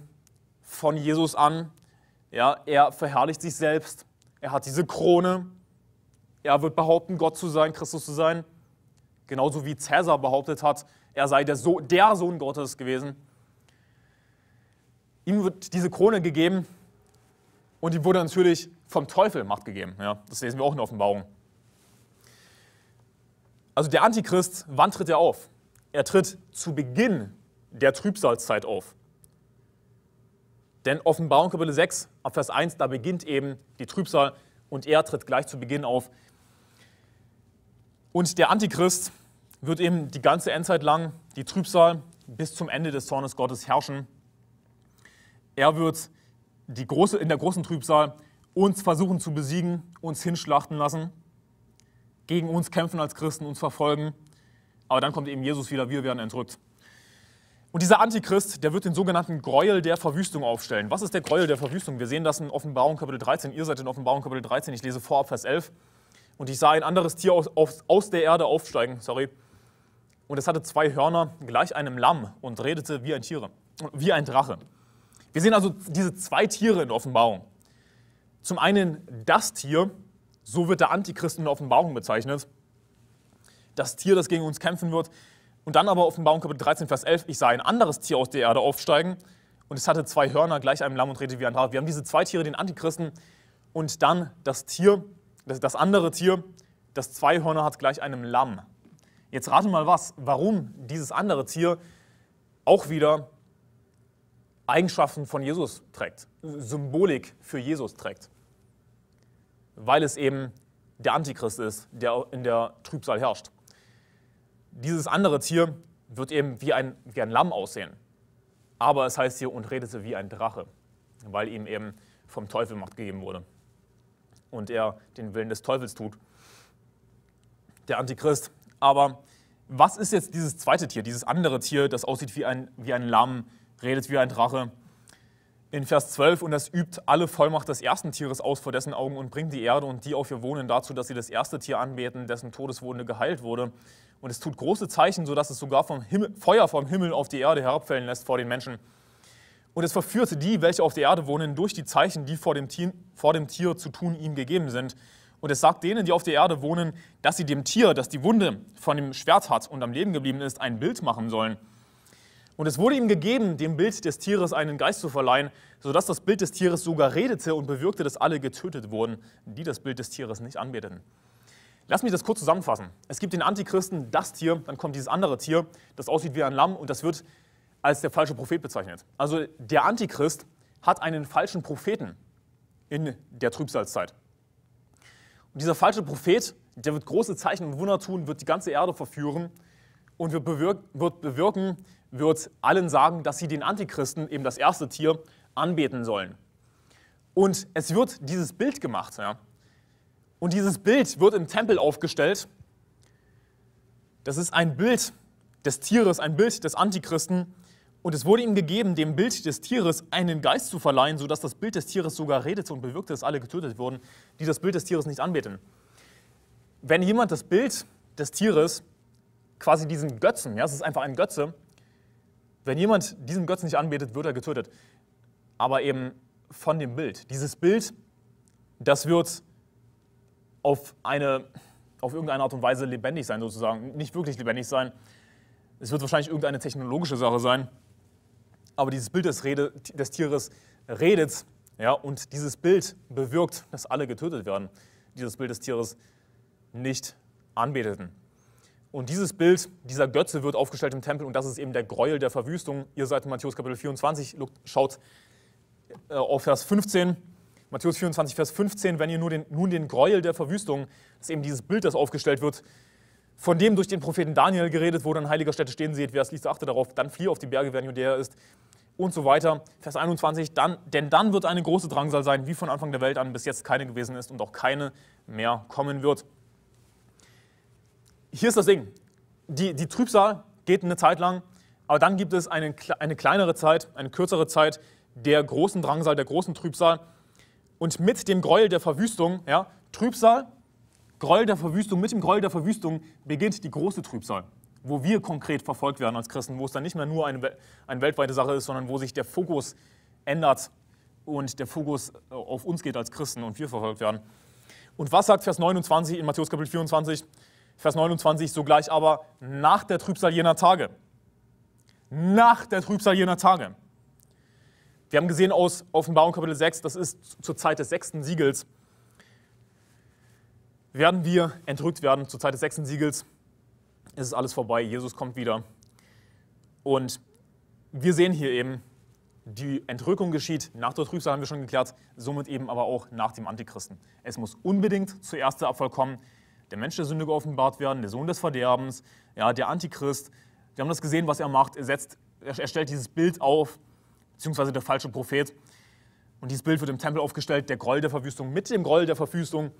von Jesus an, ja, er verherrlicht sich selbst, er hat diese Krone, er wird behaupten, Gott zu sein, Christus zu sein, genauso wie Cäsar behauptet hat, er sei der, so der Sohn Gottes gewesen. Ihm wird diese Krone gegeben und die wurde natürlich vom Teufel Macht gegeben. Ja, das lesen wir auch in der Offenbarung. Also der Antichrist, wann tritt er auf? Er tritt zu Beginn der Trübsalzeit auf. Denn Offenbarung Kapitel 6, ab Vers 1, da beginnt eben die Trübsal und er tritt gleich zu Beginn auf. Und der Antichrist, wird eben die ganze Endzeit lang die Trübsal bis zum Ende des Zornes Gottes herrschen. Er wird die große, in der großen Trübsal uns versuchen zu besiegen, uns hinschlachten lassen, gegen uns kämpfen als Christen, uns verfolgen. Aber dann kommt eben Jesus wieder, wir werden entrückt. Und dieser Antichrist, der wird den sogenannten Gräuel der Verwüstung aufstellen. Was ist der Gräuel der Verwüstung? Wir sehen das in Offenbarung Kapitel 13. Ihr seid in Offenbarung Kapitel 13. Ich lese vorab Vers 11. Und ich sah ein anderes Tier aus, aus, aus der Erde aufsteigen. Sorry und es hatte zwei Hörner gleich einem Lamm und redete wie ein Tiere, wie ein Drache. Wir sehen also diese zwei Tiere in der Offenbarung. Zum einen das Tier, so wird der Antichrist in der Offenbarung bezeichnet, das Tier, das gegen uns kämpfen wird. Und dann aber Offenbarung Kapitel 13, Vers 11, ich sah ein anderes Tier aus der Erde aufsteigen und es hatte zwei Hörner gleich einem Lamm und redete wie ein Drache. Wir haben diese zwei Tiere, den Antichristen und dann das Tier, das, das andere Tier, das zwei Hörner hat gleich einem Lamm Jetzt rate mal was, warum dieses andere Tier auch wieder Eigenschaften von Jesus trägt, Symbolik für Jesus trägt. Weil es eben der Antichrist ist, der in der Trübsal herrscht. Dieses andere Tier wird eben wie ein, wie ein Lamm aussehen. Aber es heißt hier, und redete wie ein Drache, weil ihm eben vom Teufel Macht gegeben wurde. Und er den Willen des Teufels tut. Der Antichrist aber was ist jetzt dieses zweite Tier, dieses andere Tier, das aussieht wie ein, wie ein Lamm, redet wie ein Drache? In Vers 12, und das übt alle Vollmacht des ersten Tieres aus vor dessen Augen und bringt die Erde und die auf ihr Wohnen dazu, dass sie das erste Tier anbeten, dessen Todeswunde geheilt wurde. Und es tut große Zeichen, sodass es sogar vom Himmel, Feuer vom Himmel auf die Erde herabfällen lässt vor den Menschen. Und es verführte die, welche auf der Erde wohnen, durch die Zeichen, die vor dem, Tier, vor dem Tier zu tun ihm gegeben sind. Und es sagt denen, die auf der Erde wohnen, dass sie dem Tier, das die Wunde von dem Schwert hat und am Leben geblieben ist, ein Bild machen sollen. Und es wurde ihm gegeben, dem Bild des Tieres einen Geist zu verleihen, sodass das Bild des Tieres sogar redete und bewirkte, dass alle getötet wurden, die das Bild des Tieres nicht anbeteten. Lass mich das kurz zusammenfassen. Es gibt den Antichristen, das Tier, dann kommt dieses andere Tier, das aussieht wie ein Lamm und das wird als der falsche Prophet bezeichnet. Also der Antichrist hat einen falschen Propheten in der Trübsalzeit dieser falsche Prophet, der wird große Zeichen und Wunder tun, wird die ganze Erde verführen und wird bewirken, wird, bewirken, wird allen sagen, dass sie den Antichristen, eben das erste Tier, anbeten sollen. Und es wird dieses Bild gemacht. Ja. Und dieses Bild wird im Tempel aufgestellt. Das ist ein Bild des Tieres, ein Bild des Antichristen. Und es wurde ihm gegeben, dem Bild des Tieres einen Geist zu verleihen, sodass das Bild des Tieres sogar redete und bewirkte, dass alle getötet wurden, die das Bild des Tieres nicht anbeten. Wenn jemand das Bild des Tieres, quasi diesen Götzen, ja, es ist einfach ein Götze, wenn jemand diesen Götzen nicht anbetet, wird er getötet. Aber eben von dem Bild. Dieses Bild, das wird auf eine, auf irgendeine Art und Weise lebendig sein, sozusagen. Nicht wirklich lebendig sein. Es wird wahrscheinlich irgendeine technologische Sache sein aber dieses Bild des, Rede, des Tieres redet ja, und dieses Bild bewirkt, dass alle getötet werden, dieses Bild des Tieres nicht anbeteten. Und dieses Bild, dieser Götze wird aufgestellt im Tempel und das ist eben der Gräuel der Verwüstung. Ihr seid in Matthäus Kapitel 24, schaut äh, auf Vers 15. Matthäus 24, Vers 15, wenn ihr nur den, nun den Gräuel der Verwüstung, das ist eben dieses Bild, das aufgestellt wird, von dem durch den Propheten Daniel geredet wurde, an heiliger Stätte stehen seht, wer es liest, achte darauf, dann fliehe auf die Berge, wer in Judäa ist und so weiter. Vers 21, dann, denn dann wird eine große Drangsal sein, wie von Anfang der Welt an bis jetzt keine gewesen ist und auch keine mehr kommen wird. Hier ist das Ding. Die, die Trübsal geht eine Zeit lang, aber dann gibt es eine, eine kleinere Zeit, eine kürzere Zeit der großen Drangsal, der großen Trübsal. Und mit dem Gräuel der Verwüstung, ja, Trübsal, Groll der Verwüstung, mit dem Groll der Verwüstung beginnt die große Trübsal, wo wir konkret verfolgt werden als Christen, wo es dann nicht mehr nur eine, eine weltweite Sache ist, sondern wo sich der Fokus ändert und der Fokus äh, auf uns geht als Christen und wir verfolgt werden. Und was sagt Vers 29 in Matthäus Kapitel 24? Vers 29, sogleich aber nach der Trübsal jener Tage. Nach der Trübsal jener Tage. Wir haben gesehen aus Offenbarung Kapitel 6, das ist zur Zeit des sechsten Siegels, werden wir entrückt werden zur Zeit des sechsten Siegels, Es ist alles vorbei, Jesus kommt wieder. Und wir sehen hier eben, die Entrückung geschieht nach der Trübsal, haben wir schon geklärt, somit eben aber auch nach dem Antichristen. Es muss unbedingt zuerst der Abfall kommen, der Mensch der Sünde geoffenbart werden, der Sohn des Verderbens, ja, der Antichrist. Wir haben das gesehen, was er macht. Er, setzt, er stellt dieses Bild auf, beziehungsweise der falsche Prophet. Und dieses Bild wird im Tempel aufgestellt, der Groll der Verwüstung mit dem Groll der Verwüstung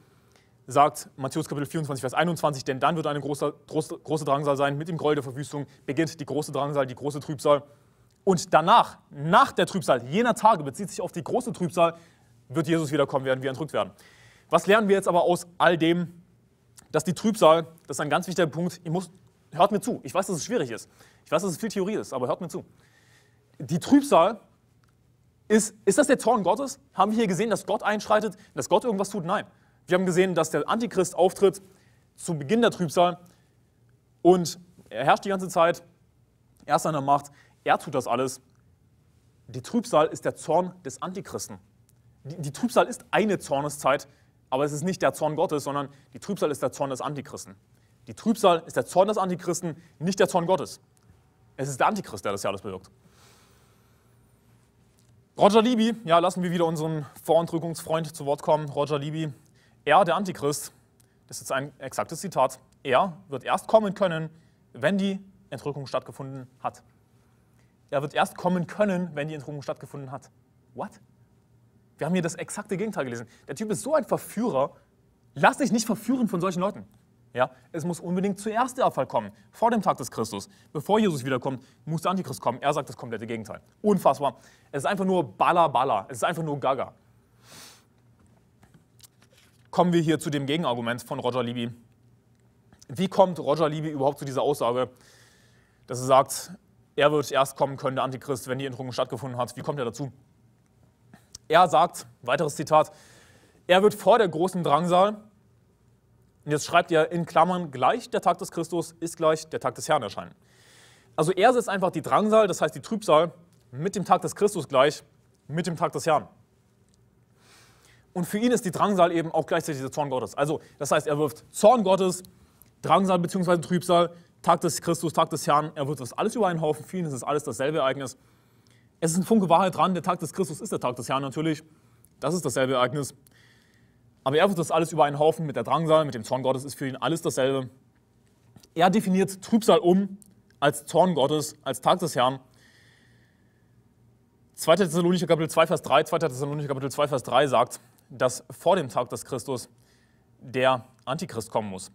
sagt Matthäus Kapitel 24, Vers 21, denn dann wird eine große, große, große Drangsal sein, mit dem Gräuel der Verwüstung beginnt die große Drangsal, die große Trübsal. Und danach, nach der Trübsal, jener Tage, bezieht sich auf die große Trübsal, wird Jesus wiederkommen, werden wir entrückt werden. Was lernen wir jetzt aber aus all dem? Dass die Trübsal, das ist ein ganz wichtiger Punkt, ihr muss, hört mir zu, ich weiß, dass es schwierig ist, ich weiß, dass es viel Theorie ist, aber hört mir zu. Die Trübsal ist, ist das der Zorn Gottes? Haben wir hier gesehen, dass Gott einschreitet, dass Gott irgendwas tut? Nein. Wir haben gesehen, dass der Antichrist auftritt zu Beginn der Trübsal und er herrscht die ganze Zeit, er ist an der Macht, er tut das alles. Die Trübsal ist der Zorn des Antichristen. Die, die Trübsal ist eine Zorneszeit, aber es ist nicht der Zorn Gottes, sondern die Trübsal ist der Zorn des Antichristen. Die Trübsal ist der Zorn des Antichristen, nicht der Zorn Gottes. Es ist der Antichrist, der das ja alles bewirkt. Roger Libby, ja, lassen wir wieder unseren Vorentrückungsfreund zu Wort kommen. Roger Libby, er, der Antichrist, das ist jetzt ein exaktes Zitat, er wird erst kommen können, wenn die Entrückung stattgefunden hat. Er wird erst kommen können, wenn die Entrückung stattgefunden hat. What? Wir haben hier das exakte Gegenteil gelesen. Der Typ ist so ein Verführer. Lass dich nicht verführen von solchen Leuten. Ja, es muss unbedingt zuerst der Abfall kommen, vor dem Tag des Christus. Bevor Jesus wiederkommt, muss der Antichrist kommen. Er sagt das komplette Gegenteil. Unfassbar. Es ist einfach nur Bala Bala. Es ist einfach nur Gaga kommen wir hier zu dem Gegenargument von Roger Libby. Wie kommt Roger Libby überhaupt zu dieser Aussage, dass er sagt, er wird erst kommen können, der Antichrist, wenn die Entrückung stattgefunden hat? Wie kommt er dazu? Er sagt, weiteres Zitat, er wird vor der großen Drangsal, und jetzt schreibt er in Klammern, gleich der Tag des Christus ist gleich der Tag des Herrn erscheinen. Also er setzt einfach die Drangsal, das heißt die Trübsal, mit dem Tag des Christus gleich, mit dem Tag des Herrn. Und für ihn ist die Drangsal eben auch gleichzeitig der Zorn Gottes. Also, das heißt, er wirft Zorn Gottes, Drangsal bzw. Trübsal, Tag des Christus, Tag des Herrn, er wirft das alles über einen Haufen. Für ihn ist das alles dasselbe Ereignis. Es ist ein Funke Wahrheit dran, der Tag des Christus ist der Tag des Herrn natürlich. Das ist dasselbe Ereignis. Aber er wirft das alles über einen Haufen mit der Drangsal, mit dem Zorn Gottes ist für ihn alles dasselbe. Er definiert Trübsal um als Zorn Gottes, als Tag des Herrn. 2. Thessalonicher Kapitel 2, Vers 3, 2. Thessalonicher Kapitel 2, Vers 3 sagt, dass vor dem Tag des Christus der Antichrist kommen muss.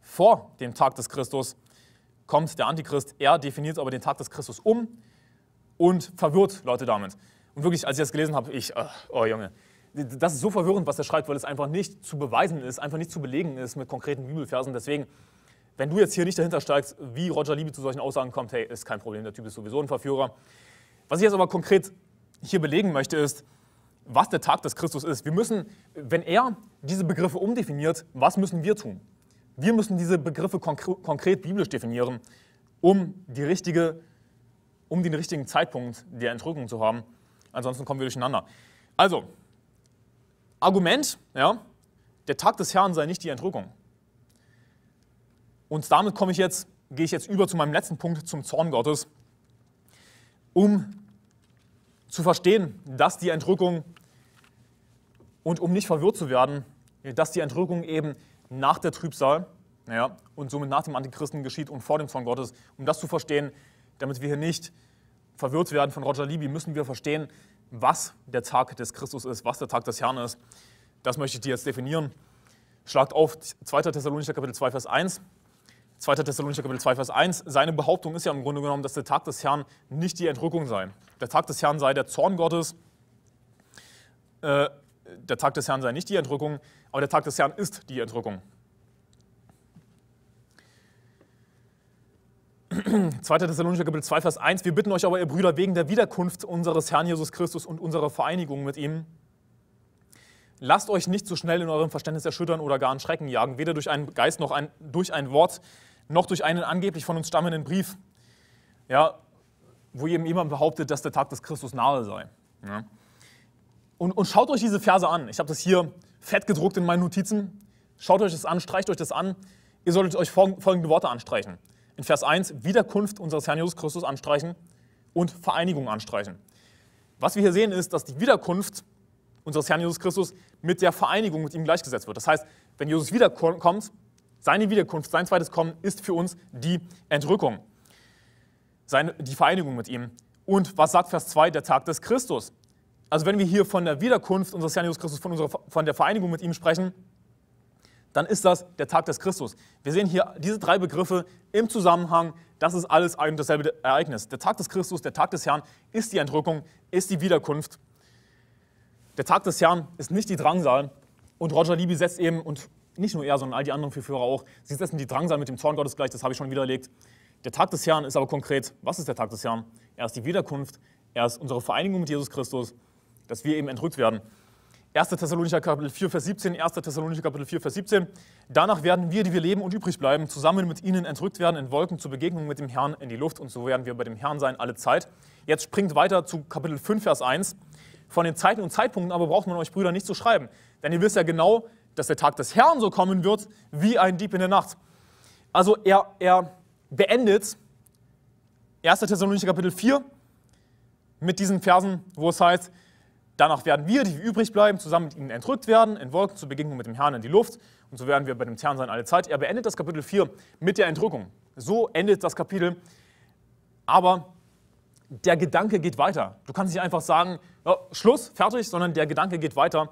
Vor dem Tag des Christus kommt der Antichrist, er definiert aber den Tag des Christus um und verwirrt Leute damit. Und wirklich, als ich das gelesen habe, ich, äh, oh Junge, das ist so verwirrend, was er schreibt, weil es einfach nicht zu beweisen ist, einfach nicht zu belegen ist mit konkreten Bibelversen. Deswegen, wenn du jetzt hier nicht dahinter steigst, wie Roger Liebe zu solchen Aussagen kommt, hey, ist kein Problem, der Typ ist sowieso ein Verführer. Was ich jetzt aber konkret hier belegen möchte, ist, was der Tag des Christus ist. Wir müssen, wenn er diese Begriffe umdefiniert, was müssen wir tun? Wir müssen diese Begriffe konkre konkret biblisch definieren, um, die richtige, um den richtigen Zeitpunkt der Entrückung zu haben. Ansonsten kommen wir durcheinander. Also, Argument, ja, der Tag des Herrn sei nicht die Entrückung. Und damit komme ich jetzt, gehe ich jetzt über zu meinem letzten Punkt, zum Zorn Gottes, um zu verstehen, dass die Entrückung und um nicht verwirrt zu werden, dass die Entrückung eben nach der Trübsal ja, und somit nach dem Antichristen geschieht und vor dem Zorn Gottes. Um das zu verstehen, damit wir hier nicht verwirrt werden von Roger Libby, müssen wir verstehen, was der Tag des Christus ist, was der Tag des Herrn ist. Das möchte ich dir jetzt definieren. Schlagt auf 2. Thessalonicher Kapitel 2, Vers 1. 2. Thessalonicher Kapitel 2, Vers 1, seine Behauptung ist ja im Grunde genommen, dass der Tag des Herrn nicht die Entrückung sei. Der Tag des Herrn sei der Zorn Gottes, äh, der Tag des Herrn sei nicht die Entrückung, aber der Tag des Herrn ist die Entrückung. 2. Thessalonicher Kapitel 2, Vers 1, wir bitten euch aber, ihr Brüder, wegen der Wiederkunft unseres Herrn Jesus Christus und unserer Vereinigung mit ihm, lasst euch nicht so schnell in eurem Verständnis erschüttern oder gar in Schrecken jagen, weder durch einen Geist noch ein, durch ein Wort, noch durch einen angeblich von uns stammenden Brief, ja, wo eben jemand behauptet, dass der Tag des Christus nahe sei. Ja. Und, und schaut euch diese Verse an. Ich habe das hier fett gedruckt in meinen Notizen. Schaut euch das an, streicht euch das an. Ihr solltet euch folgende Worte anstreichen. In Vers 1 Wiederkunft unseres Herrn Jesus Christus anstreichen und Vereinigung anstreichen. Was wir hier sehen ist, dass die Wiederkunft unseres Herrn Jesus Christus mit der Vereinigung mit ihm gleichgesetzt wird. Das heißt, wenn Jesus wiederkommt, seine Wiederkunft, sein zweites Kommen ist für uns die Entrückung, seine, die Vereinigung mit ihm. Und was sagt Vers 2, der Tag des Christus? Also wenn wir hier von der Wiederkunft unseres Herrn Jesus Christus, von, unserer, von der Vereinigung mit ihm sprechen, dann ist das der Tag des Christus. Wir sehen hier diese drei Begriffe im Zusammenhang. Das ist alles ein und dasselbe Ereignis. Der Tag des Christus, der Tag des Herrn ist die Entrückung, ist die Wiederkunft. Der Tag des Herrn ist nicht die Drangsal. Und Roger Libby setzt eben und nicht nur er, sondern all die anderen vier Führer auch, sie setzen die Drangsal mit dem Zorn Gottes gleich, das habe ich schon widerlegt. Der Tag des Herrn ist aber konkret, was ist der Tag des Herrn? Er ist die Wiederkunft, er ist unsere Vereinigung mit Jesus Christus, dass wir eben entrückt werden. 1. Thessalonicher Kapitel 4, Vers 17, 1. Thessalonicher Kapitel 4, Vers 17. Danach werden wir, die wir leben und übrig bleiben, zusammen mit ihnen entrückt werden in Wolken zur Begegnung mit dem Herrn in die Luft und so werden wir bei dem Herrn sein alle Zeit. Jetzt springt weiter zu Kapitel 5, Vers 1. Von den Zeiten und Zeitpunkten aber braucht man euch Brüder nicht zu schreiben, denn ihr wisst ja genau, dass der Tag des Herrn so kommen wird wie ein Dieb in der Nacht. Also er, er beendet 1. Thessalonicher Kapitel 4 mit diesen Versen, wo es heißt, danach werden wir, die übrig bleiben, zusammen mit ihnen entrückt werden, in Wolken zur Begegnung mit dem Herrn in die Luft und so werden wir bei dem Herrn sein alle Zeit. Er beendet das Kapitel 4 mit der Entrückung. So endet das Kapitel. Aber der Gedanke geht weiter. Du kannst nicht einfach sagen, ja, Schluss, fertig, sondern der Gedanke geht weiter.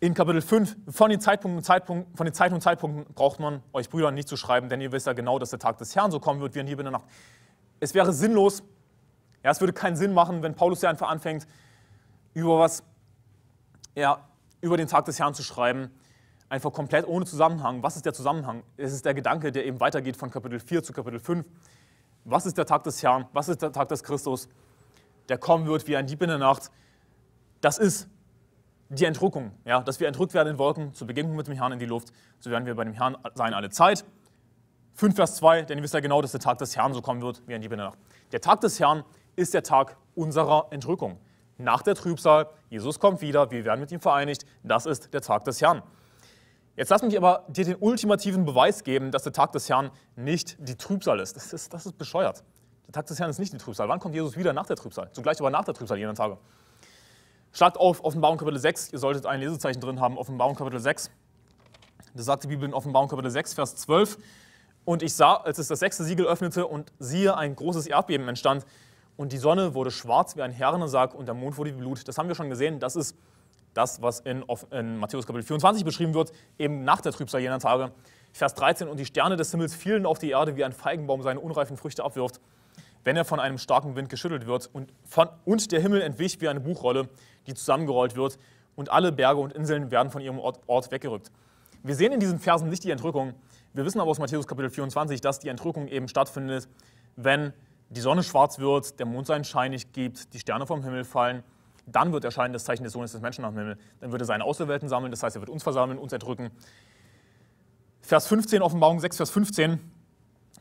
In Kapitel 5, von den, Zeitpunkten, Zeitpunkten, von Zeiten und Zeitpunkten braucht man euch Brüdern nicht zu schreiben, denn ihr wisst ja genau, dass der Tag des Herrn so kommen wird wie ein Hieb in der Nacht. Es wäre sinnlos, ja, es würde keinen Sinn machen, wenn Paulus ja einfach anfängt, über was, ja, über den Tag des Herrn zu schreiben, einfach komplett ohne Zusammenhang. Was ist der Zusammenhang? Es ist der Gedanke, der eben weitergeht von Kapitel 4 zu Kapitel 5. Was ist der Tag des Herrn? Was ist der Tag des Christus? Der kommen wird wie ein Dieb in der Nacht. Das ist die Entrückung, ja, dass wir entrückt werden in Wolken zur Begegnung mit dem Herrn in die Luft, so werden wir bei dem Herrn sein alle Zeit. 5 Vers 2, denn ihr wisst ja genau, dass der Tag des Herrn so kommen wird wie ein Dieb in der Nacht. Der Tag des Herrn ist der Tag unserer Entrückung. Nach der Trübsal, Jesus kommt wieder, wir werden mit ihm vereinigt, das ist der Tag des Herrn. Jetzt lass mich aber dir den ultimativen Beweis geben, dass der Tag des Herrn nicht die Trübsal ist. Das ist, das ist bescheuert. Der Tag des Herrn ist nicht die Trübsal. Wann kommt Jesus wieder nach der Trübsal? Zugleich aber nach der Trübsal jener Tage. Schlagt auf Offenbarung Kapitel 6, ihr solltet ein Lesezeichen drin haben, Offenbarung Kapitel 6. Das sagt die Bibel in Offenbarung Kapitel 6, Vers 12. Und ich sah, als es das sechste Siegel öffnete und siehe, ein großes Erdbeben entstand. Und die Sonne wurde schwarz wie ein Herrenensack und der Mond wurde wie Blut. Das haben wir schon gesehen, das ist das, was in, in Matthäus Kapitel 24 beschrieben wird, eben nach der Trübsal jener Tage. Vers 13, und die Sterne des Himmels fielen auf die Erde, wie ein Feigenbaum seine unreifen Früchte abwirft wenn er von einem starken Wind geschüttelt wird und, von, und der Himmel entwich wie eine Buchrolle, die zusammengerollt wird und alle Berge und Inseln werden von ihrem Ort, Ort weggerückt. Wir sehen in diesen Versen nicht die Entrückung. Wir wissen aber aus Matthäus Kapitel 24, dass die Entrückung eben stattfindet, wenn die Sonne schwarz wird, der Mond seinen Schein nicht gibt, die Sterne vom Himmel fallen, dann wird erscheinen das Zeichen des Sohnes des Menschen am Himmel. Dann wird er seine Auserwählten sammeln, das heißt, er wird uns versammeln, uns erdrücken. Vers 15, Offenbarung 6, Vers 15.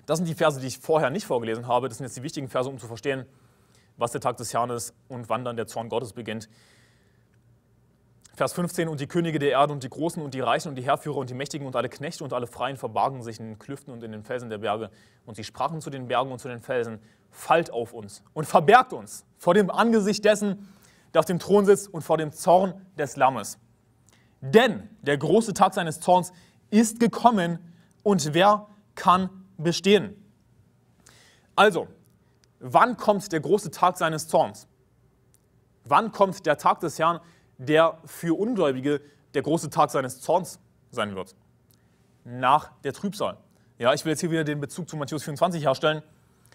Das sind die Verse, die ich vorher nicht vorgelesen habe. Das sind jetzt die wichtigen Verse, um zu verstehen, was der Tag des Herrn ist und wann dann der Zorn Gottes beginnt. Vers 15, und die Könige der Erde und die Großen und die Reichen und die Herrführer und die Mächtigen und alle Knechte und alle Freien verbargen sich in den Klüften und in den Felsen der Berge. Und sie sprachen zu den Bergen und zu den Felsen, fallt auf uns und verbergt uns vor dem Angesicht dessen, der auf dem Thron sitzt und vor dem Zorn des Lammes. Denn der große Tag seines Zorns ist gekommen und wer kann bestehen. Also, wann kommt der große Tag seines Zorns? Wann kommt der Tag des Herrn, der für Ungläubige der große Tag seines Zorns sein wird? Nach der Trübsal. Ja, ich will jetzt hier wieder den Bezug zu Matthäus 24 herstellen.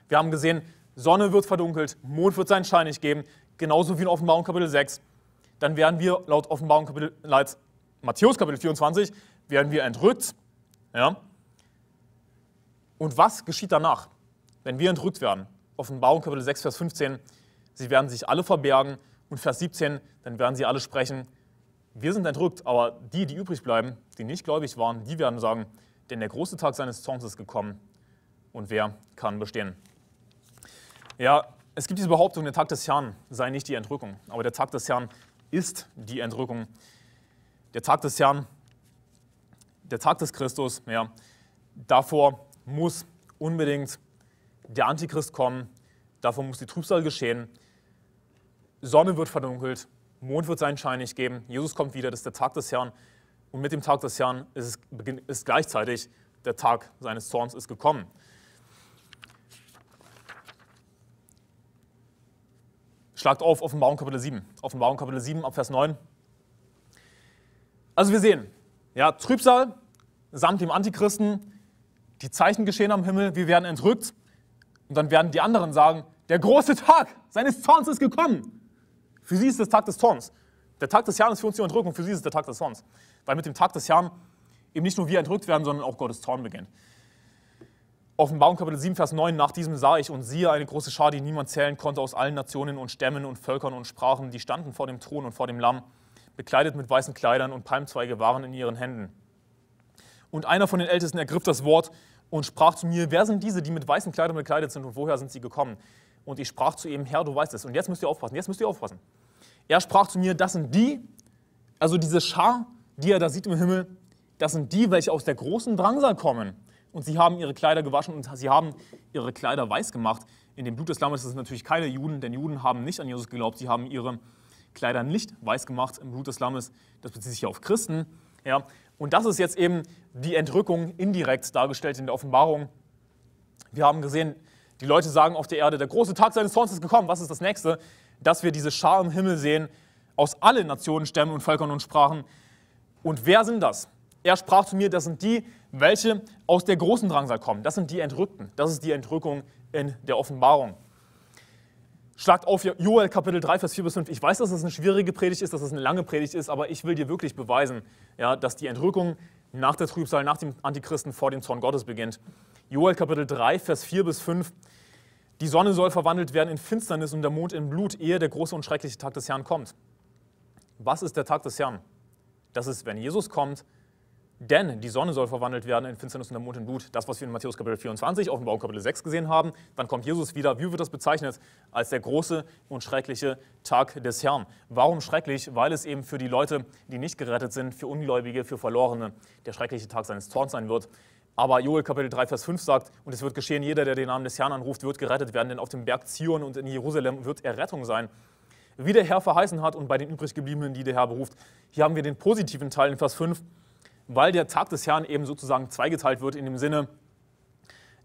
Wir haben gesehen, Sonne wird verdunkelt, Mond wird seinen Schein nicht geben, genauso wie in Offenbarung Kapitel 6. Dann werden wir laut Offenbarung Kapitel, laut Matthäus Kapitel 24, werden wir entrückt. Ja? Und was geschieht danach, wenn wir entrückt werden? Offenbarung Kapitel 6, Vers 15. Sie werden sich alle verbergen. Und Vers 17, dann werden sie alle sprechen. Wir sind entrückt, aber die, die übrig bleiben, die nicht gläubig waren, die werden sagen, denn der große Tag seines Zorns ist gekommen. Und wer kann bestehen? Ja, es gibt diese Behauptung, der Tag des Herrn sei nicht die Entrückung. Aber der Tag des Herrn ist die Entrückung. Der Tag des Herrn, der Tag des Christus, ja, davor muss unbedingt der Antichrist kommen, davon muss die Trübsal geschehen. Sonne wird verdunkelt, Mond wird seinen Schein nicht geben, Jesus kommt wieder, das ist der Tag des Herrn. Und mit dem Tag des Herrn ist, es, ist gleichzeitig der Tag seines Zorns ist gekommen. Schlagt auf Offenbarung Kapitel 7. Offenbarung Kapitel 7 ab Vers 9. Also wir sehen, ja, Trübsal samt dem Antichristen, die Zeichen geschehen am Himmel, wir werden entrückt. Und dann werden die anderen sagen, der große Tag seines Zorns ist gekommen. Für sie ist der Tag des Zorns. Der Tag des Herrn ist für uns die Entrückung, für sie ist es der Tag des Zorns. Weil mit dem Tag des Herrn eben nicht nur wir entrückt werden, sondern auch Gottes Zorn beginnt. Offenbarung Kapitel 7, Vers 9, nach diesem sah ich und siehe eine große Schar, die niemand zählen konnte, aus allen Nationen und Stämmen und Völkern und Sprachen, die standen vor dem Thron und vor dem Lamm, bekleidet mit weißen Kleidern und Palmzweige waren in ihren Händen. Und einer von den Ältesten ergriff das Wort und sprach zu mir, wer sind diese, die mit weißen Kleidern bekleidet sind und woher sind sie gekommen? Und ich sprach zu ihm, Herr, du weißt es. Und jetzt müsst ihr aufpassen, jetzt müsst ihr aufpassen. Er sprach zu mir, das sind die, also diese Schar, die er da sieht im Himmel, das sind die, welche aus der großen Drangsal kommen. Und sie haben ihre Kleider gewaschen und sie haben ihre Kleider weiß gemacht. In dem Blut des Lammes sind natürlich keine Juden, denn Juden haben nicht an Jesus geglaubt. Sie haben ihre Kleider nicht weiß gemacht im Blut des Lammes. Das bezieht sich ja auf Christen. Ja? Und das ist jetzt eben die Entrückung indirekt dargestellt in der Offenbarung. Wir haben gesehen, die Leute sagen auf der Erde, der große Tag seines Zorns ist gekommen. Was ist das nächste? Dass wir diese Schar im Himmel sehen, aus allen Nationen, Stämmen und Völkern und Sprachen. Und wer sind das? Er sprach zu mir, das sind die, welche aus der großen Drangsal kommen. Das sind die Entrückten. Das ist die Entrückung in der Offenbarung. Schlagt auf Joel Kapitel 3, Vers 4 bis 5. Ich weiß, dass es das eine schwierige Predigt ist, dass es das eine lange Predigt ist, aber ich will dir wirklich beweisen, ja, dass die Entrückung nach der Trübsal, nach dem Antichristen, vor dem Zorn Gottes beginnt. Joel Kapitel 3, Vers 4 bis 5. Die Sonne soll verwandelt werden in Finsternis und der Mond in Blut, ehe der große und schreckliche Tag des Herrn kommt. Was ist der Tag des Herrn? Das ist, wenn Jesus kommt denn die Sonne soll verwandelt werden in Finsternis und der Mond in Blut. Das, was wir in Matthäus Kapitel 24, Offenbarung Kapitel 6 gesehen haben. Dann kommt Jesus wieder. Wie wird das bezeichnet? Als der große und schreckliche Tag des Herrn. Warum schrecklich? Weil es eben für die Leute, die nicht gerettet sind, für Ungläubige, für Verlorene, der schreckliche Tag seines Zorns sein wird. Aber Joel Kapitel 3, Vers 5 sagt, und es wird geschehen, jeder, der den Namen des Herrn anruft, wird gerettet werden, denn auf dem Berg Zion und in Jerusalem wird Errettung sein wie der Herr verheißen hat und bei den übrig gebliebenen, die der Herr beruft. Hier haben wir den positiven Teil in Vers 5 weil der Tag des Herrn eben sozusagen zweigeteilt wird in dem Sinne,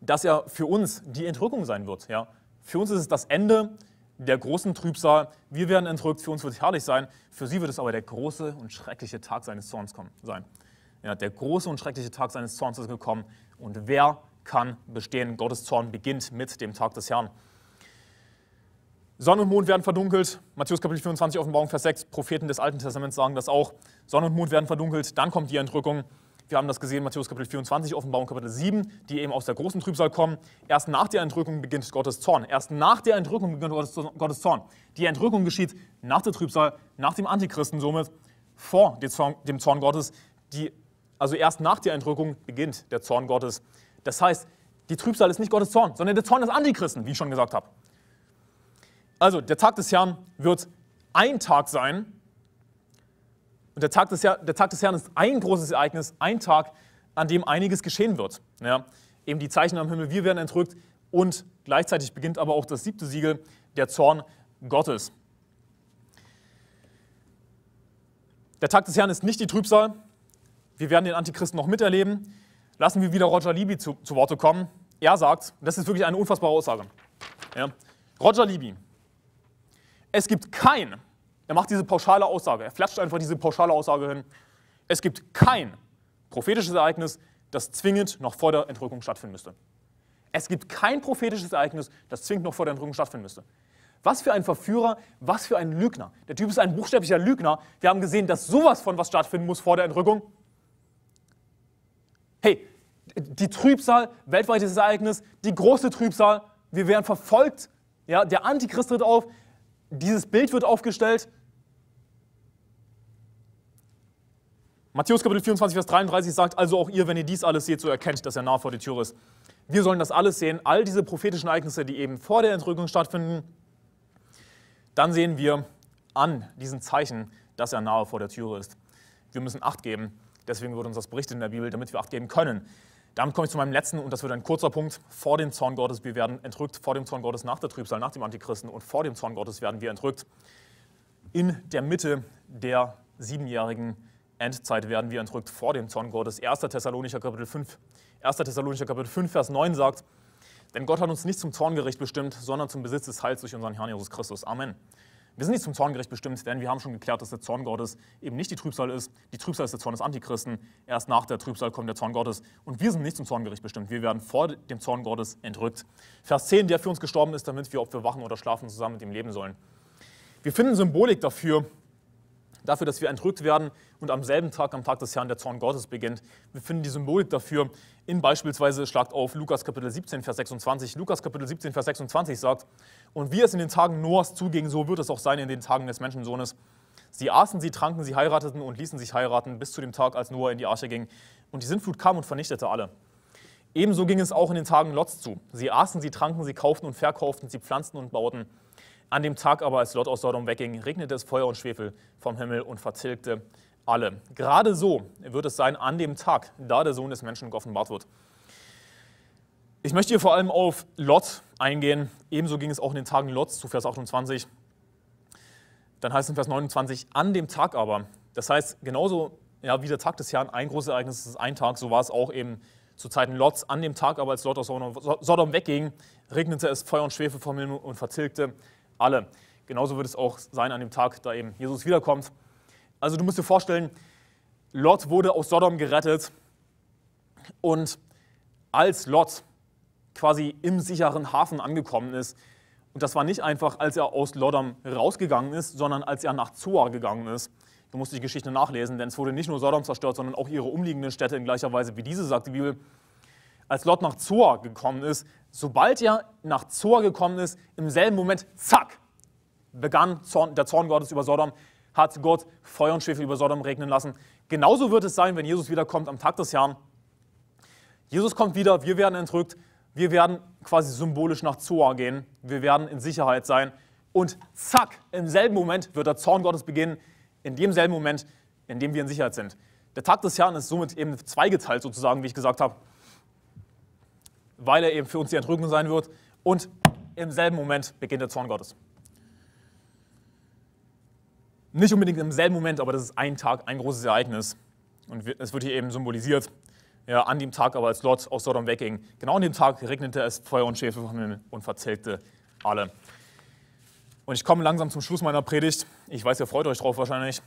dass er für uns die Entrückung sein wird. Ja? Für uns ist es das Ende der großen Trübsal. Wir werden entrückt, für uns wird es herrlich sein. Für sie wird es aber der große und schreckliche Tag seines Zorns kommen, sein. Ja, der große und schreckliche Tag seines Zorns ist gekommen. Und wer kann bestehen? Gottes Zorn beginnt mit dem Tag des Herrn. Sonne und Mond werden verdunkelt. Matthäus Kapitel 24, Offenbarung, Vers 6. Propheten des Alten Testaments sagen das auch. Sonne und Mond werden verdunkelt, dann kommt die Entrückung. Wir haben das gesehen, Matthäus Kapitel 24, Offenbarung Kapitel 7, die eben aus der großen Trübsal kommen. Erst nach der Entrückung beginnt Gottes Zorn. Erst nach der Entrückung beginnt Gottes Zorn. Die Entrückung geschieht nach der Trübsal, nach dem Antichristen somit, vor dem Zorn Gottes. Die, also erst nach der Entrückung beginnt der Zorn Gottes. Das heißt, die Trübsal ist nicht Gottes Zorn, sondern der Zorn des Antichristen, wie ich schon gesagt habe. Also der Tag des Herrn wird ein Tag sein. Und der Tag des, Herr, der Tag des Herrn ist ein großes Ereignis, ein Tag, an dem einiges geschehen wird. Ja, eben die Zeichen am Himmel, wir werden entrückt und gleichzeitig beginnt aber auch das siebte Siegel, der Zorn Gottes. Der Tag des Herrn ist nicht die Trübsal. Wir werden den Antichristen noch miterleben. Lassen wir wieder Roger Libby zu, zu Worte kommen. Er sagt, das ist wirklich eine unfassbare Aussage. Ja, Roger Libby, es gibt kein, er macht diese pauschale Aussage, er flatscht einfach diese pauschale Aussage hin, es gibt kein prophetisches Ereignis, das zwingend noch vor der Entrückung stattfinden müsste. Es gibt kein prophetisches Ereignis, das zwingend noch vor der Entrückung stattfinden müsste. Was für ein Verführer, was für ein Lügner. Der Typ ist ein buchstäblicher Lügner. Wir haben gesehen, dass sowas von was stattfinden muss vor der Entrückung. Hey, die Trübsal, weltweites Ereignis, die große Trübsal, wir werden verfolgt. Ja, der Antichrist tritt auf, dieses Bild wird aufgestellt. Matthäus Kapitel 24, Vers 33 sagt, also auch ihr, wenn ihr dies alles seht, so erkennt, dass er nah vor der Tür ist. Wir sollen das alles sehen, all diese prophetischen Ereignisse, die eben vor der Entrückung stattfinden. Dann sehen wir an diesen Zeichen, dass er nahe vor der Tür ist. Wir müssen Acht geben. Deswegen wird uns das berichtet in der Bibel, damit wir Acht geben können. Damit komme ich zu meinem letzten und das wird ein kurzer Punkt. Vor dem Zorn Gottes, wir werden entrückt. Vor dem Zorn Gottes nach der Trübsal, nach dem Antichristen und vor dem Zorn Gottes werden wir entrückt. In der Mitte der siebenjährigen Endzeit werden wir entrückt vor dem Zorn Gottes. 1. Thessalonicher Kapitel 5, 1. Thessalonicher Kapitel 5, Vers 9 sagt, denn Gott hat uns nicht zum Zorngericht bestimmt, sondern zum Besitz des Heils durch unseren Herrn Jesus Christus. Amen. Wir sind nicht zum Zorngericht bestimmt, denn wir haben schon geklärt, dass der Zorn Gottes eben nicht die Trübsal ist. Die Trübsal ist der Zorn des Antichristen. Erst nach der Trübsal kommt der Zorn Gottes. Und wir sind nicht zum Zorngericht bestimmt. Wir werden vor dem Zorn Gottes entrückt. Vers 10, der für uns gestorben ist, damit wir, ob wir wachen oder schlafen, zusammen mit ihm leben sollen. Wir finden Symbolik dafür, dafür, dass wir entrückt werden und am selben Tag, am Tag des Herrn, der Zorn Gottes beginnt. Wir finden die Symbolik dafür in beispielsweise, schlagt auf, Lukas Kapitel 17, Vers 26. Lukas Kapitel 17, Vers 26 sagt, und wie es in den Tagen Noahs zuging, so wird es auch sein in den Tagen des Menschensohnes. Sie aßen, sie tranken, sie heirateten und ließen sich heiraten, bis zu dem Tag, als Noah in die Arche ging. Und die Sintflut kam und vernichtete alle. Ebenso ging es auch in den Tagen Lots zu. Sie aßen, sie tranken, sie kauften und verkauften, sie pflanzten und bauten. An dem Tag aber, als Lot aus Sodom wegging, regnete es Feuer und Schwefel vom Himmel und vertilgte alle. Gerade so wird es sein an dem Tag, da der Sohn des Menschen geoffenbart wird. Ich möchte hier vor allem auf Lot eingehen. Ebenso ging es auch in den Tagen Lots zu Vers 28. Dann heißt es in Vers 29, an dem Tag aber. Das heißt, genauso ja, wie der Tag des Herrn ein großes Ereignis ist ein Tag, so war es auch eben zu Zeiten Lots. An dem Tag aber, als Lot aus Sodom wegging, regnete es Feuer und Schwefel vom Himmel und vertilgte alle. Genauso wird es auch sein an dem Tag, da eben Jesus wiederkommt. Also du musst dir vorstellen, Lot wurde aus Sodom gerettet und als Lot quasi im sicheren Hafen angekommen ist, und das war nicht einfach, als er aus Sodom rausgegangen ist, sondern als er nach Zoar gegangen ist. Du musst die Geschichte nachlesen, denn es wurde nicht nur Sodom zerstört, sondern auch ihre umliegenden Städte in gleicher Weise wie diese, sagt die Bibel. Als Lot nach Zoar gekommen ist, Sobald er nach Zor gekommen ist, im selben Moment, zack, begann Zorn, der Zorn Gottes über Sodom, hat Gott Feuer und Schwefel über Sodom regnen lassen. Genauso wird es sein, wenn Jesus wiederkommt am Tag des Herrn. Jesus kommt wieder, wir werden entrückt, wir werden quasi symbolisch nach Zoar gehen, wir werden in Sicherheit sein. Und zack, im selben Moment wird der Zorn Gottes beginnen, in demselben Moment, in dem wir in Sicherheit sind. Der Tag des Herrn ist somit eben zweigeteilt sozusagen, wie ich gesagt habe weil er eben für uns die Entrückung sein wird. Und im selben Moment beginnt der Zorn Gottes. Nicht unbedingt im selben Moment, aber das ist ein Tag, ein großes Ereignis. Und es wird hier eben symbolisiert, ja, an dem Tag aber, als Lot aus Sodom wegging, genau an dem Tag regnete es Feuer und Schäfer vom Himmel und verzählte alle. Und ich komme langsam zum Schluss meiner Predigt. Ich weiß, ihr freut euch drauf wahrscheinlich.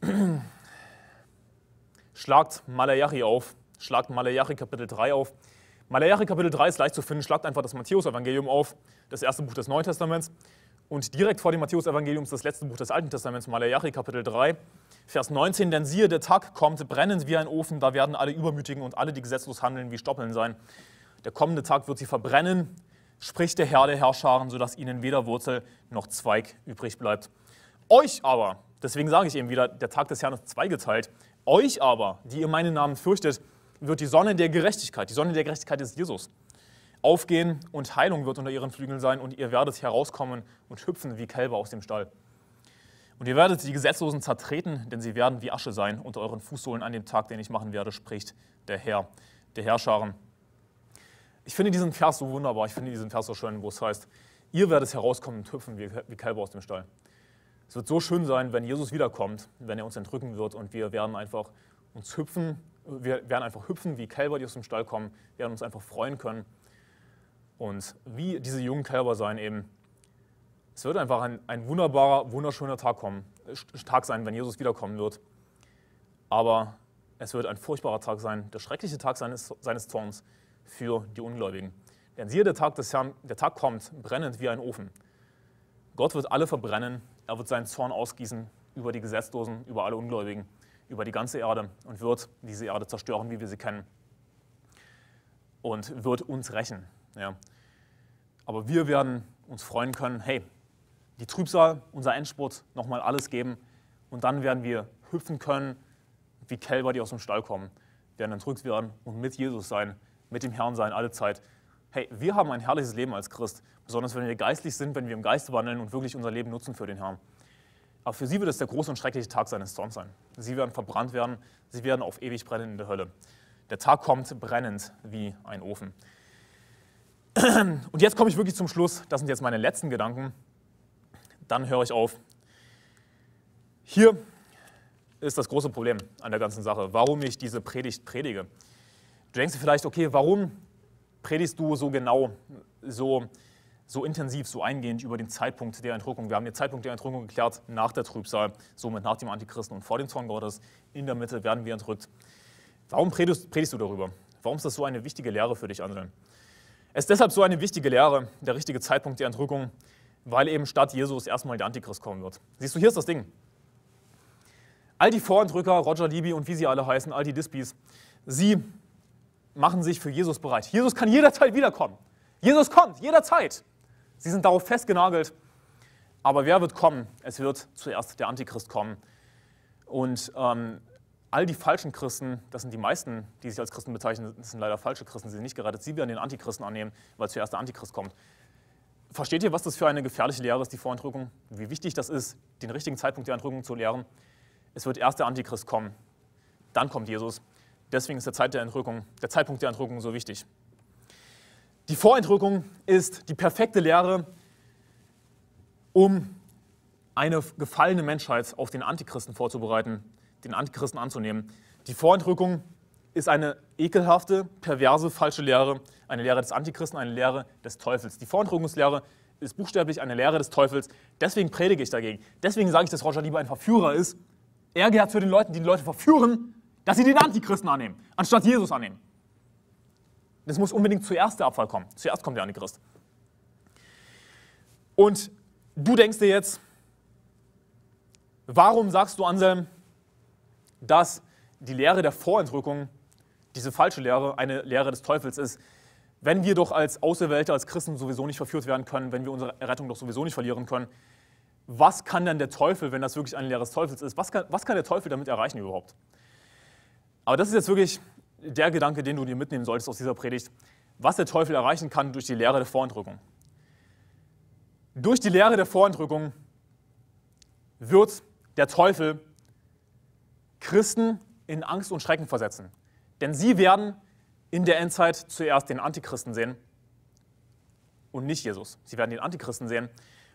Schlagt Malayachi auf, Schlagt Malachi Kapitel 3 auf. Malachi Kapitel 3 ist leicht zu finden. Schlagt einfach das Matthäusevangelium auf, das erste Buch des Neuen Testaments. Und direkt vor dem Matthäusevangelium ist das letzte Buch des Alten Testaments, Malachi Kapitel 3, Vers 19. Denn siehe, der Tag kommt brennend wie ein Ofen, da werden alle Übermütigen und alle, die gesetzlos handeln, wie Stoppeln sein. Der kommende Tag wird sie verbrennen, spricht der Herr der Herrscharen, sodass ihnen weder Wurzel noch Zweig übrig bleibt. Euch aber, deswegen sage ich eben wieder, der Tag des Herrn ist zweigeteilt, euch aber, die ihr meinen Namen fürchtet, wird die Sonne der Gerechtigkeit, die Sonne der Gerechtigkeit ist Jesus, aufgehen und Heilung wird unter ihren Flügeln sein und ihr werdet herauskommen und hüpfen wie Kälber aus dem Stall. Und ihr werdet die Gesetzlosen zertreten, denn sie werden wie Asche sein unter euren Fußsohlen an dem Tag, den ich machen werde, spricht der Herr, der Herrscharen. Ich finde diesen Vers so wunderbar, ich finde diesen Vers so schön, wo es heißt, ihr werdet herauskommen und hüpfen wie, Kälber aus dem Stall. Es wird so schön sein, wenn Jesus wiederkommt, wenn er uns entrücken wird und wir werden einfach uns hüpfen wir werden einfach hüpfen wie Kälber, die aus dem Stall kommen, wir werden uns einfach freuen können. Und wie diese jungen Kälber sein eben, es wird einfach ein, ein wunderbarer, wunderschöner Tag, kommen, Tag sein, wenn Jesus wiederkommen wird. Aber es wird ein furchtbarer Tag sein, der schreckliche Tag seines, seines Zorns für die Ungläubigen. Denn siehe, der Tag des Herrn, der Tag kommt, brennend wie ein Ofen. Gott wird alle verbrennen, er wird seinen Zorn ausgießen über die Gesetzlosen, über alle Ungläubigen über die ganze Erde und wird diese Erde zerstören, wie wir sie kennen. Und wird uns rächen. Ja. Aber wir werden uns freuen können, hey, die Trübsal, unser Endspurt, nochmal alles geben. Und dann werden wir hüpfen können, wie Kälber, die aus dem Stall kommen, werden entrückt werden und mit Jesus sein, mit dem Herrn sein, alle Zeit. Hey, wir haben ein herrliches Leben als Christ, besonders wenn wir geistlich sind, wenn wir im Geiste wandeln und wirklich unser Leben nutzen für den Herrn. Aber für sie wird es der große und schreckliche Tag seines Zorns sein. Sie werden verbrannt werden, sie werden auf ewig brennen in der Hölle. Der Tag kommt brennend wie ein Ofen. Und jetzt komme ich wirklich zum Schluss. Das sind jetzt meine letzten Gedanken. Dann höre ich auf. Hier ist das große Problem an der ganzen Sache, warum ich diese Predigt predige. Du denkst dir vielleicht, okay, warum predigst du so genau, so genau? so intensiv, so eingehend über den Zeitpunkt der Entrückung. Wir haben den Zeitpunkt der Entrückung geklärt nach der Trübsal, somit nach dem Antichristen und vor dem Zorn Gottes. In der Mitte werden wir entrückt. Warum predigst, predigst du darüber? Warum ist das so eine wichtige Lehre für dich, André? Es ist deshalb so eine wichtige Lehre, der richtige Zeitpunkt der Entrückung, weil eben statt Jesus erstmal der Antichrist kommen wird. Siehst du, hier ist das Ding. All die Vorentrücker, Roger Libby und wie sie alle heißen, all die Dispies, sie machen sich für Jesus bereit. Jesus kann jederzeit wiederkommen. Jesus kommt jederzeit. Sie sind darauf festgenagelt. Aber wer wird kommen? Es wird zuerst der Antichrist kommen. Und ähm, all die falschen Christen, das sind die meisten, die sich als Christen bezeichnen, das sind leider falsche Christen, sie sind nicht gerettet, sie werden den Antichristen annehmen, weil zuerst der Antichrist kommt. Versteht ihr, was das für eine gefährliche Lehre ist, die Vorentrückung? Wie wichtig das ist, den richtigen Zeitpunkt der Entrückung zu lehren? Es wird erst der Antichrist kommen, dann kommt Jesus. Deswegen ist der, Zeit der, Entrückung, der Zeitpunkt der Entrückung so wichtig. Die Vorentrückung ist die perfekte Lehre, um eine gefallene Menschheit auf den Antichristen vorzubereiten, den Antichristen anzunehmen. Die Vorentrückung ist eine ekelhafte, perverse, falsche Lehre, eine Lehre des Antichristen, eine Lehre des Teufels. Die Vorentrückungslehre ist buchstäblich eine Lehre des Teufels. Deswegen predige ich dagegen. Deswegen sage ich, dass Roger Lieber ein Verführer ist. Er gehört zu den Leuten, die die Leute verführen, dass sie den Antichristen annehmen, anstatt Jesus annehmen. Das muss unbedingt zuerst der Abfall kommen. Zuerst kommt der Antichrist. Und du denkst dir jetzt, warum sagst du, Anselm, dass die Lehre der Vorentrückung, diese falsche Lehre, eine Lehre des Teufels ist, wenn wir doch als Auserwählte, als Christen sowieso nicht verführt werden können, wenn wir unsere Errettung doch sowieso nicht verlieren können, was kann dann der Teufel, wenn das wirklich eine Lehre des Teufels ist, was kann, was kann der Teufel damit erreichen überhaupt? Aber das ist jetzt wirklich der Gedanke, den du dir mitnehmen solltest aus dieser Predigt, was der Teufel erreichen kann durch die Lehre der Vorentrückung. Durch die Lehre der Vorentrückung wird der Teufel Christen in Angst und Schrecken versetzen. Denn sie werden in der Endzeit zuerst den Antichristen sehen und nicht Jesus. Sie werden den Antichristen sehen.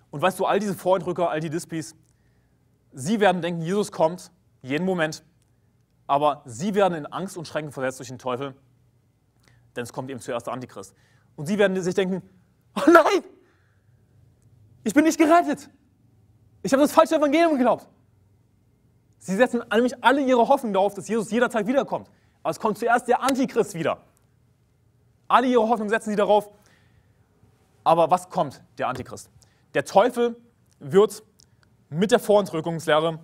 Und weißt du, all diese Vorentrücker, all die Dispies, sie werden denken, Jesus kommt jeden Moment aber sie werden in Angst und Schrecken versetzt durch den Teufel, denn es kommt eben zuerst der Antichrist. Und sie werden sich denken, oh nein, ich bin nicht gerettet. Ich habe das falsche Evangelium geglaubt. Sie setzen nämlich alle ihre Hoffnung darauf, dass Jesus jederzeit wiederkommt. Aber es kommt zuerst der Antichrist wieder. Alle ihre Hoffnung setzen sie darauf. Aber was kommt der Antichrist? Der Teufel wird mit der Vorentrückungslehre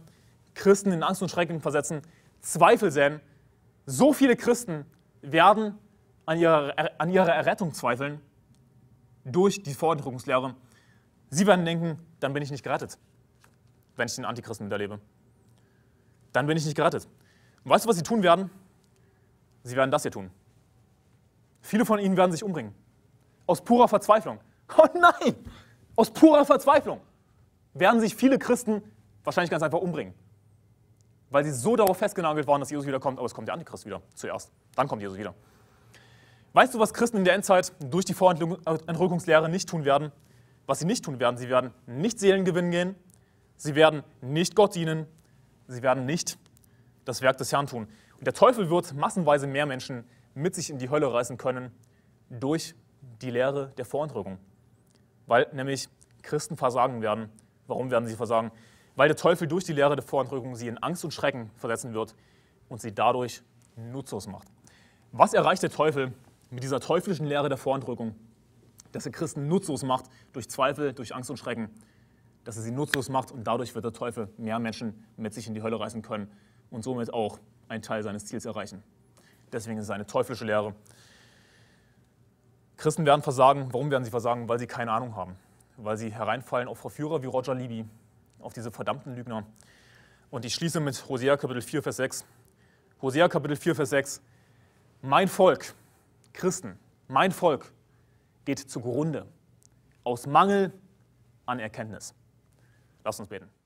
Christen in Angst und Schrecken versetzen, Zweifel säen, so viele Christen werden an ihrer, an ihrer Errettung zweifeln durch die Vordrückungslehre. Sie werden denken, dann bin ich nicht gerettet, wenn ich den Antichristen miterlebe. Dann bin ich nicht gerettet. Und weißt du, was sie tun werden? Sie werden das hier tun. Viele von ihnen werden sich umbringen. Aus purer Verzweiflung. Oh nein! Aus purer Verzweiflung werden sich viele Christen wahrscheinlich ganz einfach umbringen weil sie so darauf festgenagelt waren, dass Jesus wiederkommt. Aber es kommt der Antichrist wieder zuerst. Dann kommt Jesus wieder. Weißt du, was Christen in der Endzeit durch die Vorentrückungslehre nicht tun werden? Was sie nicht tun werden, sie werden nicht Seelen gewinnen gehen, sie werden nicht Gott dienen, sie werden nicht das Werk des Herrn tun. Und der Teufel wird massenweise mehr Menschen mit sich in die Hölle reißen können durch die Lehre der Vorentrückung. Weil nämlich Christen versagen werden. Warum werden sie versagen? weil der Teufel durch die Lehre der Vorentrückung sie in Angst und Schrecken versetzen wird und sie dadurch nutzlos macht. Was erreicht der Teufel mit dieser teuflischen Lehre der Vorentrückung? Dass er Christen nutzlos macht durch Zweifel, durch Angst und Schrecken. Dass er sie nutzlos macht und dadurch wird der Teufel mehr Menschen mit sich in die Hölle reißen können und somit auch einen Teil seines Ziels erreichen. Deswegen ist es eine teuflische Lehre. Christen werden versagen. Warum werden sie versagen? Weil sie keine Ahnung haben. Weil sie hereinfallen auf Verführer wie Roger Libby, auf diese verdammten Lügner. Und ich schließe mit Hosea Kapitel 4, Vers 6. Hosea Kapitel 4, Vers 6. Mein Volk, Christen, mein Volk geht zugrunde aus Mangel an Erkenntnis. Lasst uns beten.